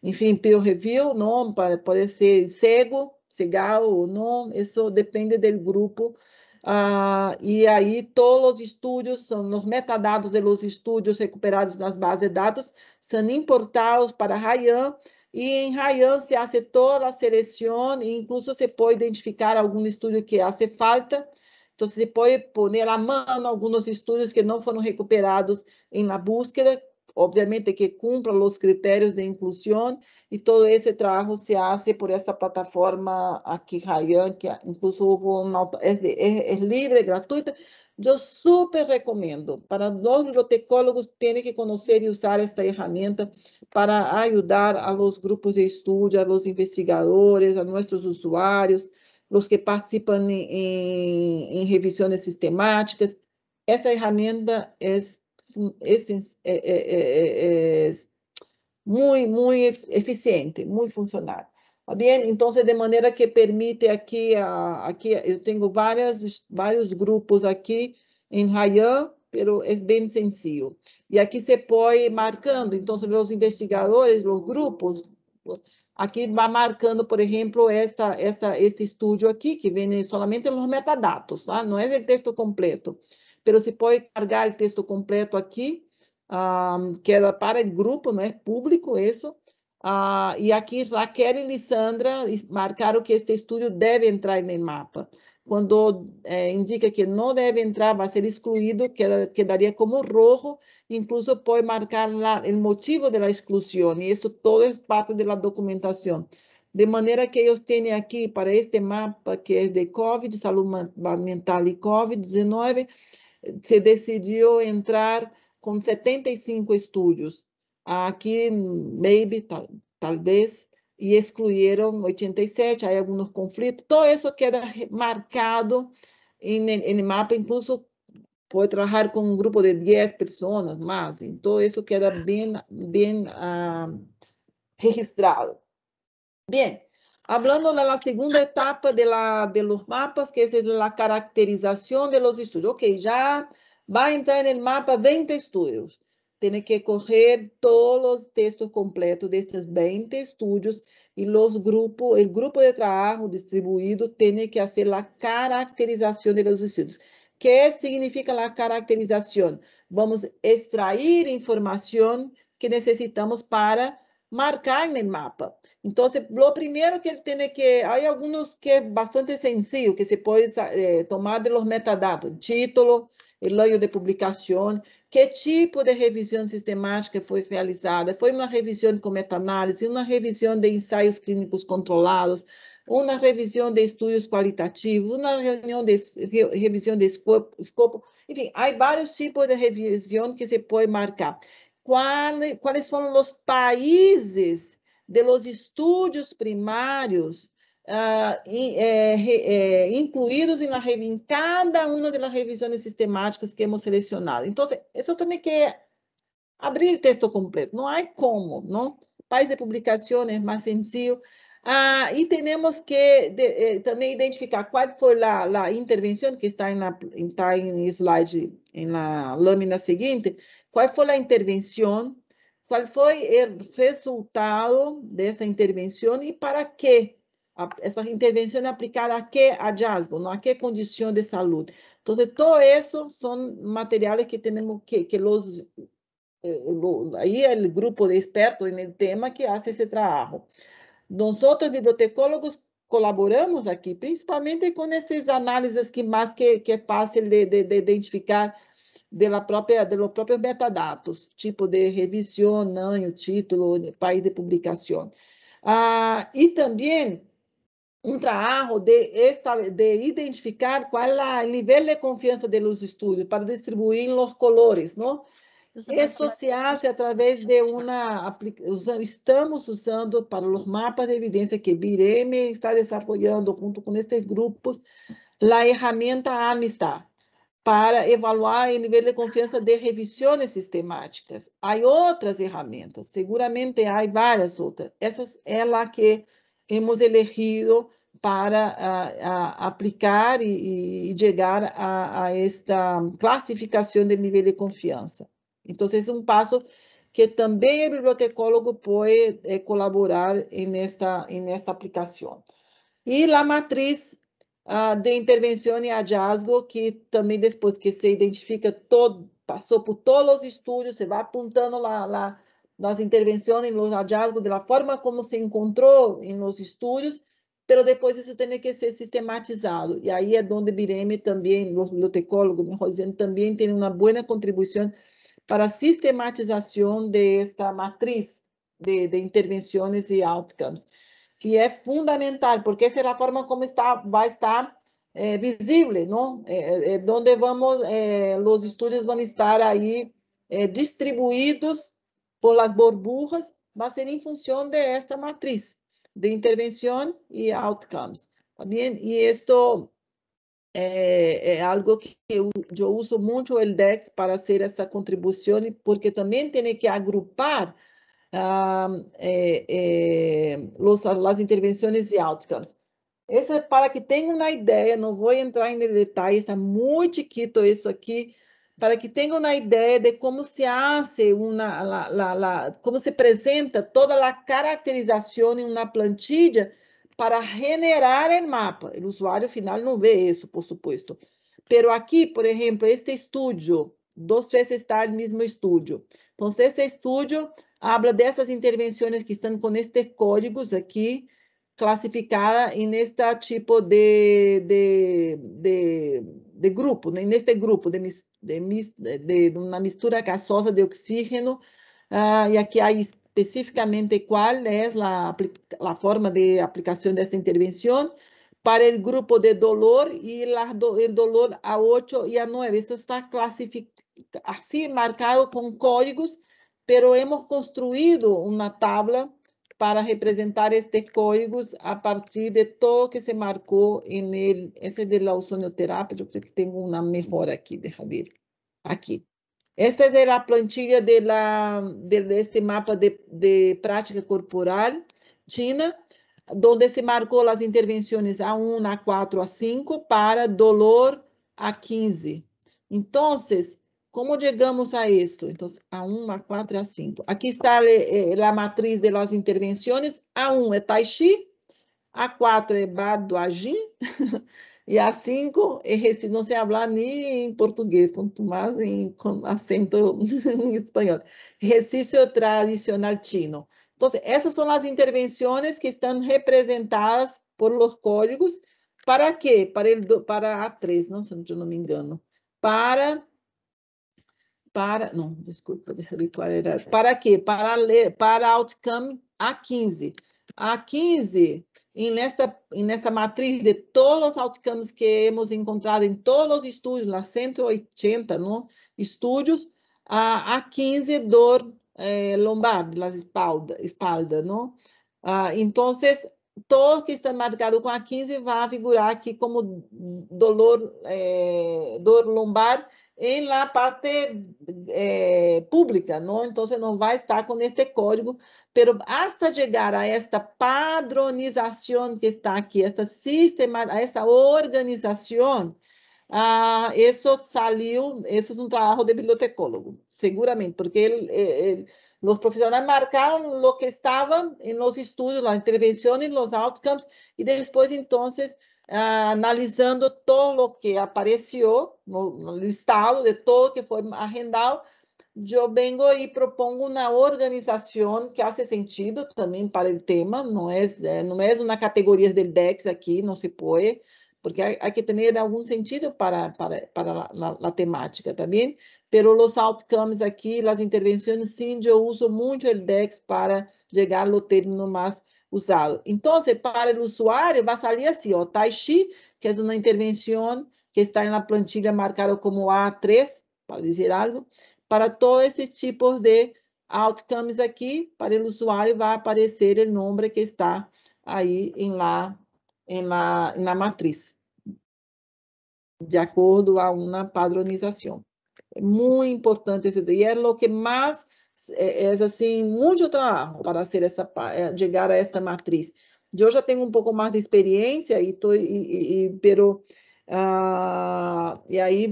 enfim, peer review, não, pode ser cego, cegal ou não, isso depende do grupo ah, e aí todos os estudos, os metadados dos estudos recuperados nas bases de dados são importados para Rayan e em Rayan se hace toda a seleção e incluso se pode identificar algum estudo que hace falta. Então, se pode pôr à mão alguns estudos que não foram recuperados na búsqueda, obviamente que cumpra os critérios de inclusão e todo esse trabalho se hace por essa plataforma aqui, Rayan, que incluso uma, é, é, é livre, gratuita. Eu super recomendo. Para os bibliotecólogos, têm que conhecer e usar esta ferramenta para ajudar a los grupos de estudo, a los investigadores, a nossos usuários, os que participam em, em revisões sistemáticas. Essa ferramenta é é, muito, é, é, é, muito eficiente, muito funcional. Tá bem então, de maneira que permite aqui, aqui eu tenho várias, vários grupos aqui em Rayan, pero é bem sencillo. E aqui você pode marcando, então, os investigadores, os grupos, aqui vai marcando, por exemplo, esta, esta, este estudo aqui, que vem somente os metadados, tá? não é o texto completo. Pero se pode carregar o texto completo aqui, um, ah, que é para o grupo, não é público isso. Uh, e aqui Raquel e Lisandra marcaram que este estudo deve entrar no mapa. Quando eh, indica que não deve entrar, vai ser excluído, queda, daria como rojo, incluso pode marcar o motivo da exclusão, e isso todo é parte da documentação. De maneira que eles têm aqui para este mapa, que é de COVID, saúde mental e COVID-19, se decidiu entrar com 75 estúdios. Aqui, maybe, tal, talvez, e excluíram 87, aí alguns conflitos. Todo isso queda marcado no mapa, incluso pode trabalhar com um grupo de 10 pessoas, mas então isso queda bem, bem uh, registrado. Bem, Hablando de la segunda etapa de, la, de los mapas, que es la caracterización de los estudios. Ok, ya va a entrar en el mapa 20 estudios. Tiene que coger todos los textos completos de estos 20 estudios y los grupos, el grupo de trabajo distribuido tiene que hacer la caracterización de los estudios. ¿Qué significa la caracterización? Vamos a extraer información que necesitamos para marcar no mapa. Então, o primeiro que ele tem é que, há alguns que é bastante sencillo, que se pode eh, tomar de los metadados, título, el año de publicação, que tipo de revisão sistemática foi realizada, foi uma revisão com meta-análise, uma revisão de ensaios clínicos controlados, uma revisão de estudos qualitativos, uma reunião de revisão de escopo. enfim, há vários tipos de revisão que se pode marcar. Quais foram os países de los estudos primários ah, eh, eh, incluídos em, cada uma das revisões sistemáticas que hemos selecionado. Então, isso tem que abrir o texto completo, não há como, não? País de é mais sencillo. Ah, e temos que de, eh, também identificar qual foi a, a intervenção que está em, está em slide, em na lâmina seguinte, qual foi a intervenção? Qual foi o resultado dessa intervenção? E para que Esa intervención aplicada a que hallazgo, Não? a que condição de saúde? Então, todo isso são materiales que temos que, que los eh, ahí o grupo de expertos no tema que esse trabalho. Nós outros bibliotecólogos, colaboramos aqui, principalmente com essas análises que mais que, que é fácil de, de, de identificar della própria, dello proprio metadatos, tipo de revisão, ano, título, país de publicação, Ah, e também um trabalho de, esta, de identificar qual é o nível de confiança dos estudos para distribuir os colores, não? Isso se faz através de uma estamos usando para os mapas de evidência que Bireme está desenvolvendo junto com estes grupos, a ferramenta Amistad para evaluar o nível de confiança de revisões sistemáticas. Há outras ferramentas, seguramente há várias outras. Essas é a que hemos elegido para a, ah, a ah, aplicar e, e, chegar a, a esta classificação de nível de confiança. Então, é um passo que também o bibliotecólogo pode eh, colaborar nesta, nesta aplicação. E a matriz uh, de intervenzione a Glasgow, que também depois que você identifica todo, passou por todos os estudos, você vai apontando lá, lá nas intervenções, nos hallazgos, da forma como se encontrou em nos estudos, mas depois isso tem que ser sistematizado. E aí é onde Bireme também, os bibliotecólogos, me dizendo, também tem uma boa contribuição para a sistematização desta matriz de, de intervenções e outcomes que é fundamental, porque essa é a forma como está, vai estar é, visível, não? É, é, é onde vamos, eh, os estudos vão estar aí eh, distribuídos pelas borburras, vai ser em função de esta matriz de intervenção e outcomes. bem? e isto é, algo que eu, eu uso muito o DEX para fazer essa contribuição, porque também tem que agrupar é, é, as intervenções e outcomes. Esse é para que tenham uma ideia, não vou entrar em detalhes, está muito chiquito isso aqui, para que tenham uma ideia de como se hace uma, la, la, la, como se apresenta toda a caracterização em uma plantilha para generar o mapa. O usuário final não vê isso, por supuesto. Pero aqui, por exemplo, este estúdio, duas vezes está no mesmo estúdio. Então, este estúdio habla dessas intervenções que estão com estes códigos aqui classificada neste tipo de, de, de, de grupo, neste grupo de, de, de, de uma mistura gasosa de oxígeno, uh, ah, e aqui há especificamente qual é a, a forma de aplicação desta intervenção para o grupo de dolor e o dolor a 8 e a 9. Isso está classificado, assim marcado com códigos pero hemos construído uma tabla para representar estes códigos a partir de todo que se marcou en el, ese de la ozonoterapia, yo creo que tengo una mejor aquí, deja ver, aquí. Esta es la plantilla de, la, de este mapa de, de práctica corporal china, donde se marcou as intervenções A1, A4, A5 para dolor A15. Entonces, como chegamos a esto? Então, A1, A4 e A5. Aqui está eh, la eh, matriz de las intervenções. A1 é Tai Chi, A4 é Bardo Jin e A5 é Recife. Eh, não se habla nem em português, quanto mais em acento em espanhol. Recife tradicional chino. Então, essas são as intervenções que estão representadas por los códigos. Para quê? Para, el, para A3, não, se eu não me engano. Para para. Não, desculpa, qual era. Para quê? Para, ler, para outcome A15. A15 e nesta, em nesta matriz de todos os outcomes que hemos encontrado em todos os estudos, lá 180 no, estudos, a, a 15 dor eh, lombar, das espalda, espalda não? Ah, então, todo que está marcado com a 15 vai figurar aqui como dolor, eh, dor lombar em la parte eh, pública, então Entonces não vai estar com este código, pero hasta chegar a esta padronização que está aqui, esta sistema, a esta organização, ah, eso isso é um trabalho de bibliotecólogo, seguramente, porque eh, os profissionais marcaram o que estava em los estudos, la intervención en los outcomes, e depois, então, analisando todo o que apareceu no listado de todo que foi arrendado, eu venho e propongo uma organização que hace sentido também para o tema, não é, é não é uma categoria de DEX aqui, não se pode, porque há que ter algum sentido para, para, para a la, la, temática también, pero los outcomes aqui, as intervenções, sim, eu uso muito o DEX para chegar ao término mais usado. Então, para o usuário vai sair salir assim, ó, Tai Chi, que é uma intervenção que está na plantilha marcada como A3, para dizer algo, para todos esses tipos de outcomes aqui, para o usuário vai aparecer o nome que está aí em lá na, na matriz, de acordo a uma padronização. É muito importante esse e é o que mais é, é, é assim muito trabalho para ser essa é, chegar a esta matriz. Eu já tenho um pouco mais de experiência e tô e, e, pero uh, e aí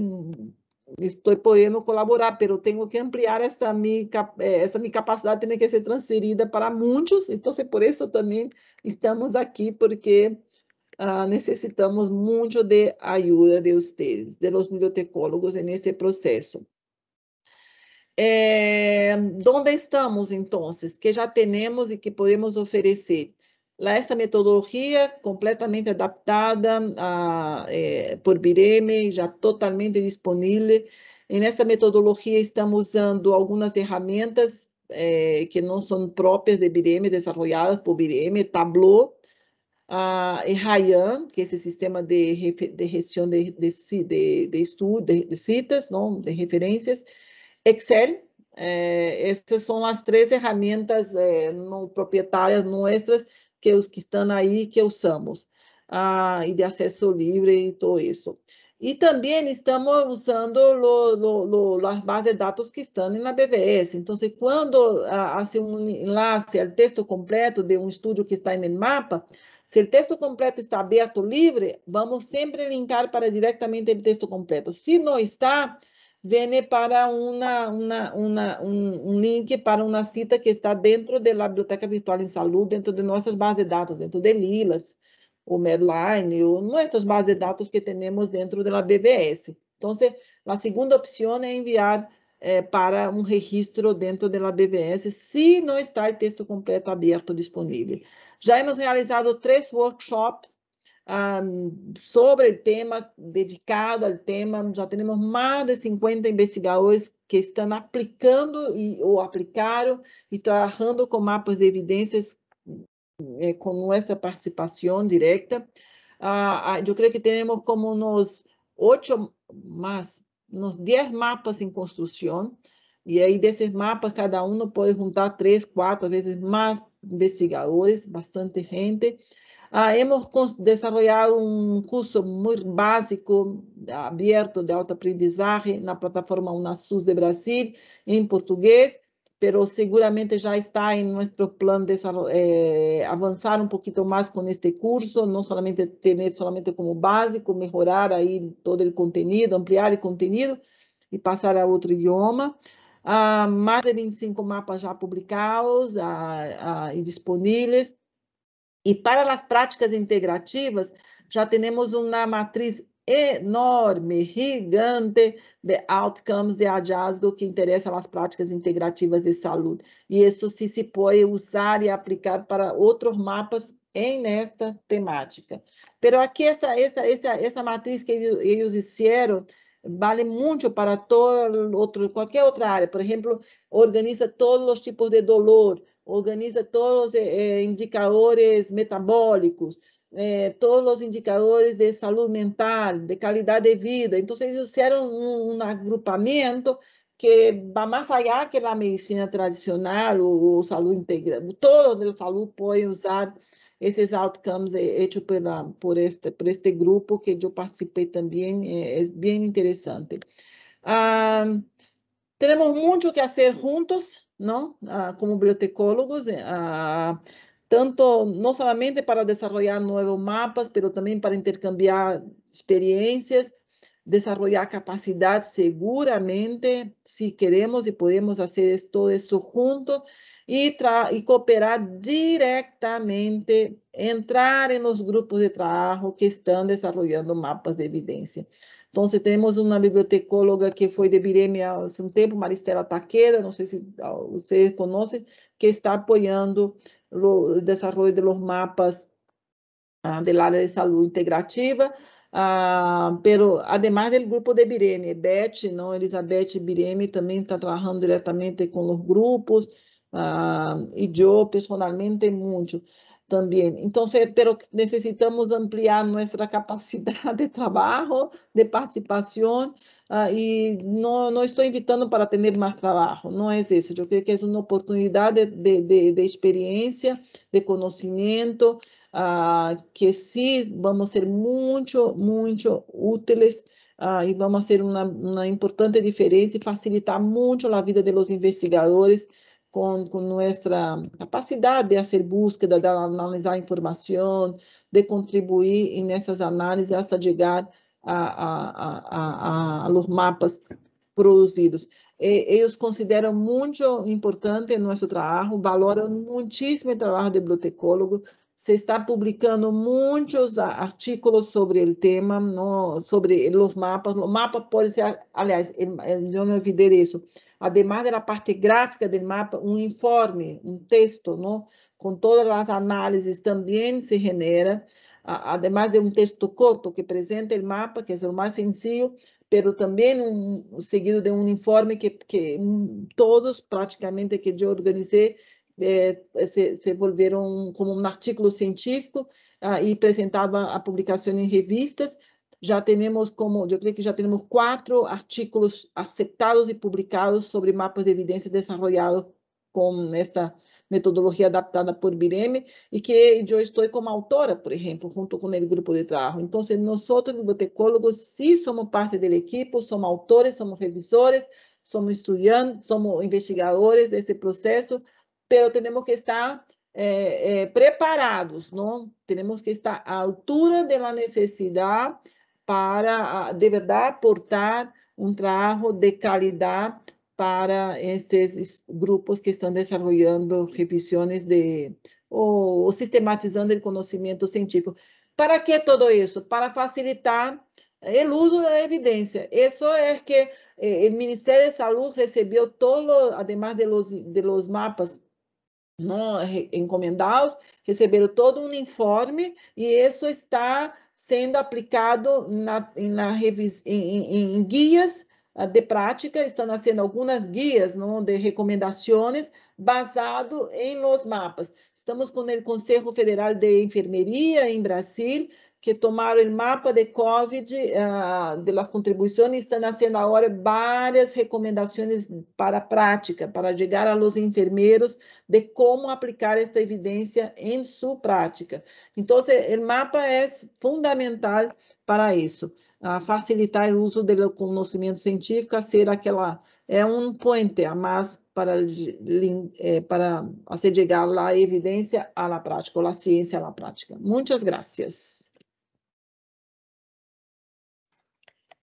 estou podendo colaborar, pero tenho que ampliar esta minha é, essa minha capacidade tem que ser transferida para muitos. Então, por isso também estamos aqui porque ah, necessitamos muito de ajuda de vocês, de los bibliotecólogos, neste processo. Eh, onde estamos, então? Que já temos e que podemos oferecer? esta metodologia completamente adaptada a, eh, por Bireme, já totalmente disponível. nesta metodologia estamos usando algumas ferramentas eh, que não são próprias de Bireme, desenvolvidas por Bireme, Tableau, a Ryan que é esse sistema de, de gestão de, de, de, de estudo, de, de citas, não? de referências, Excel, é, essas são as três ferramentas é, no, proprietárias nossas que os que estão aí, que usamos, ah, e de acesso livre e tudo isso. E também estamos usando lo, lo, lo, as bases de dados que estão na BVS. Então, quando ah, há um enlace ao texto completo de um estudo que está no mapa, se o texto completo está aberto, livre, vamos sempre linkar para diretamente o texto completo. Se não está, vem para uma, uma, uma, um, um, link para uma cita que está dentro da Biblioteca Virtual em Saúde, dentro de nossas bases de dados, dentro de Lilas, o Medline, ou nossas bases de dados que temos dentro da BBS. Então, a segunda opção é enviar é, para um registro dentro da BVS, BBS não no está o texto completo aberto disponível. Já hemos realizado três workshops um, ah, sobre o tema, dedicado ao tema. Já temos mais de 50 investigadores que estão aplicando ou aplicaram e y trabajando com mapas de evidências é, com con participação direta. Ah, ah, eu Uh, que temos como uns oito mais uns 10 mapas em construção e aí desses mapas cada um pode juntar 3, 4 vezes mais investigadores, bastante gente. Ah, hemos desarrollado um curso muito básico, aberto de autoaprendizaje na plataforma UNASUS de Brasil em português pero seguramente já está em nosso plano de eh, um pouquinho mais com este curso, não somente ter, somente como básico, melhorar aí todo o conteúdo, ampliar o conteúdo e passar a outro idioma. Ah, mais de 25 mapas já publicados e ah, ah, disponíveis. E para as práticas integrativas, já temos uma matriz enorme, gigante de outcomes de hallazgo que interessa às práticas integrativas de saúde. E isso se, se pode usar e aplicar para outros mapas em nesta temática. Pero aqui essa essa essa essa matriz que eles, eles fizeram vale muito para todo outro qualquer outra área. Por exemplo, organiza todos os tipos de dolor, organiza todos os eh, eh, indicadores metabólicos, eh, todos os indicadores de saúde mental, de qualidade de vida. Então, eles fizeram um, um agrupamento que vai mais allá que a medicina tradicional ou, ou saúde integral. Todo o saúde pode usar esses outcomes feitos por, este, por este grupo que eu participei também, é, é bem interessante. Ah, temos muito que fazer juntos, não? Ah, como bibliotecólogos, eh, ah, tanto não somente para desenvolver novos mapas, mas também para intercambiar experiências, desenvolver capacidade seguramente, se queremos e podemos fazer todo isso junto e, e cooperar diretamente, entrar nos grupos de trabalho que estão desenvolvendo mapas de evidência. Então, se temos uma bibliotecóloga que foi de Bireme há um tempo, Maristela Taqueira, não sei ah, se vocês conhecem, que está apoiando o desenvolvimento de mapas ah, de área de saúde integrativa, ah, pero además do grupo de Bireme, Beth, não Elizabeth Bireme também está trabalhando diretamente com os grupos, ah, e Joe, pessoalmente muito também. Então, pero necessitamos ampliar nossa capacidade de trabalho, de participação uh, não estou invitando para ter mais trabalho, não é isso, eu creio que é uma oportunidade de, de, de, de de uh, ah, que sim vamos ser muito muito úteis Uh, vamos fazer uma importante diferença e facilitar muito a vida de los investigadores con, con, nuestra capacidad de hacer búsqueda, de analizar información, de contribuir en esas análisis hasta llegar a, a, a, a los mapas produzidos. Eles consideram muito importante nosso trabalho, valoram muitíssimo o trabalho de bibliotecólogo. Se está publicando muitos artigos sobre o tema, no, sobre os mapas. O mapa pode ser, aliás, eu não me olvidei isso ademais da parte gráfica do mapa, um informe, um texto, não? com todas as análises também se genera, además de um texto corto que apresenta o mapa, que é o mais sencillo, pero também seguido de um informe que, que todos praticamente que eu organizei eh, se, se volveram como um artigo científico ah, e apresentava a publicação em revistas, já temos como, eu creio que já temos quatro artículos aceptados e publicados sobre mapas de evidência desenvolvidos com esta metodologia adaptada por Bireme e que eu estou como autora, por exemplo, junto com o grupo de trabalho. Então, nós, bibliotecólogos, sim, somos parte do equipo, somos autores, somos revisores, somos estudantes, somos investigadores deste processo, mas temos que estar eh, eh, preparados, não? Temos que estar à altura da necessidade para ah, de verdade aportar um trabalho de qualidade para esses grupos que estão desenvolvendo revisões de ou, sistematizando o conhecimento científico. Para que todo isso? Para facilitar o uso da evidência. Isso é que eh, o Ministério da Saúde recebeu todo, además de los, de los mapas não encomendados, receberam todo um informe e isso está sendo aplicado na, na revis, em, em, guias ah, de prática, estão nascendo algumas guias não, de recomendações basado em los mapas. Estamos com o Conselho Federal de Enfermeria em Brasil, que tomaram o mapa de COVID, uh, de las estão fazendo agora várias recomendações para a prática, para chegar a los enfermeiros de como aplicar esta evidência em sua prática. Então, o mapa é fundamental para isso, uh, facilitar o uso do conhecimento científico, ser aquela é eh, um puente a mais para eh, para fazer chegar a evidência à prática, ou a ciência à prática. Muitas graças.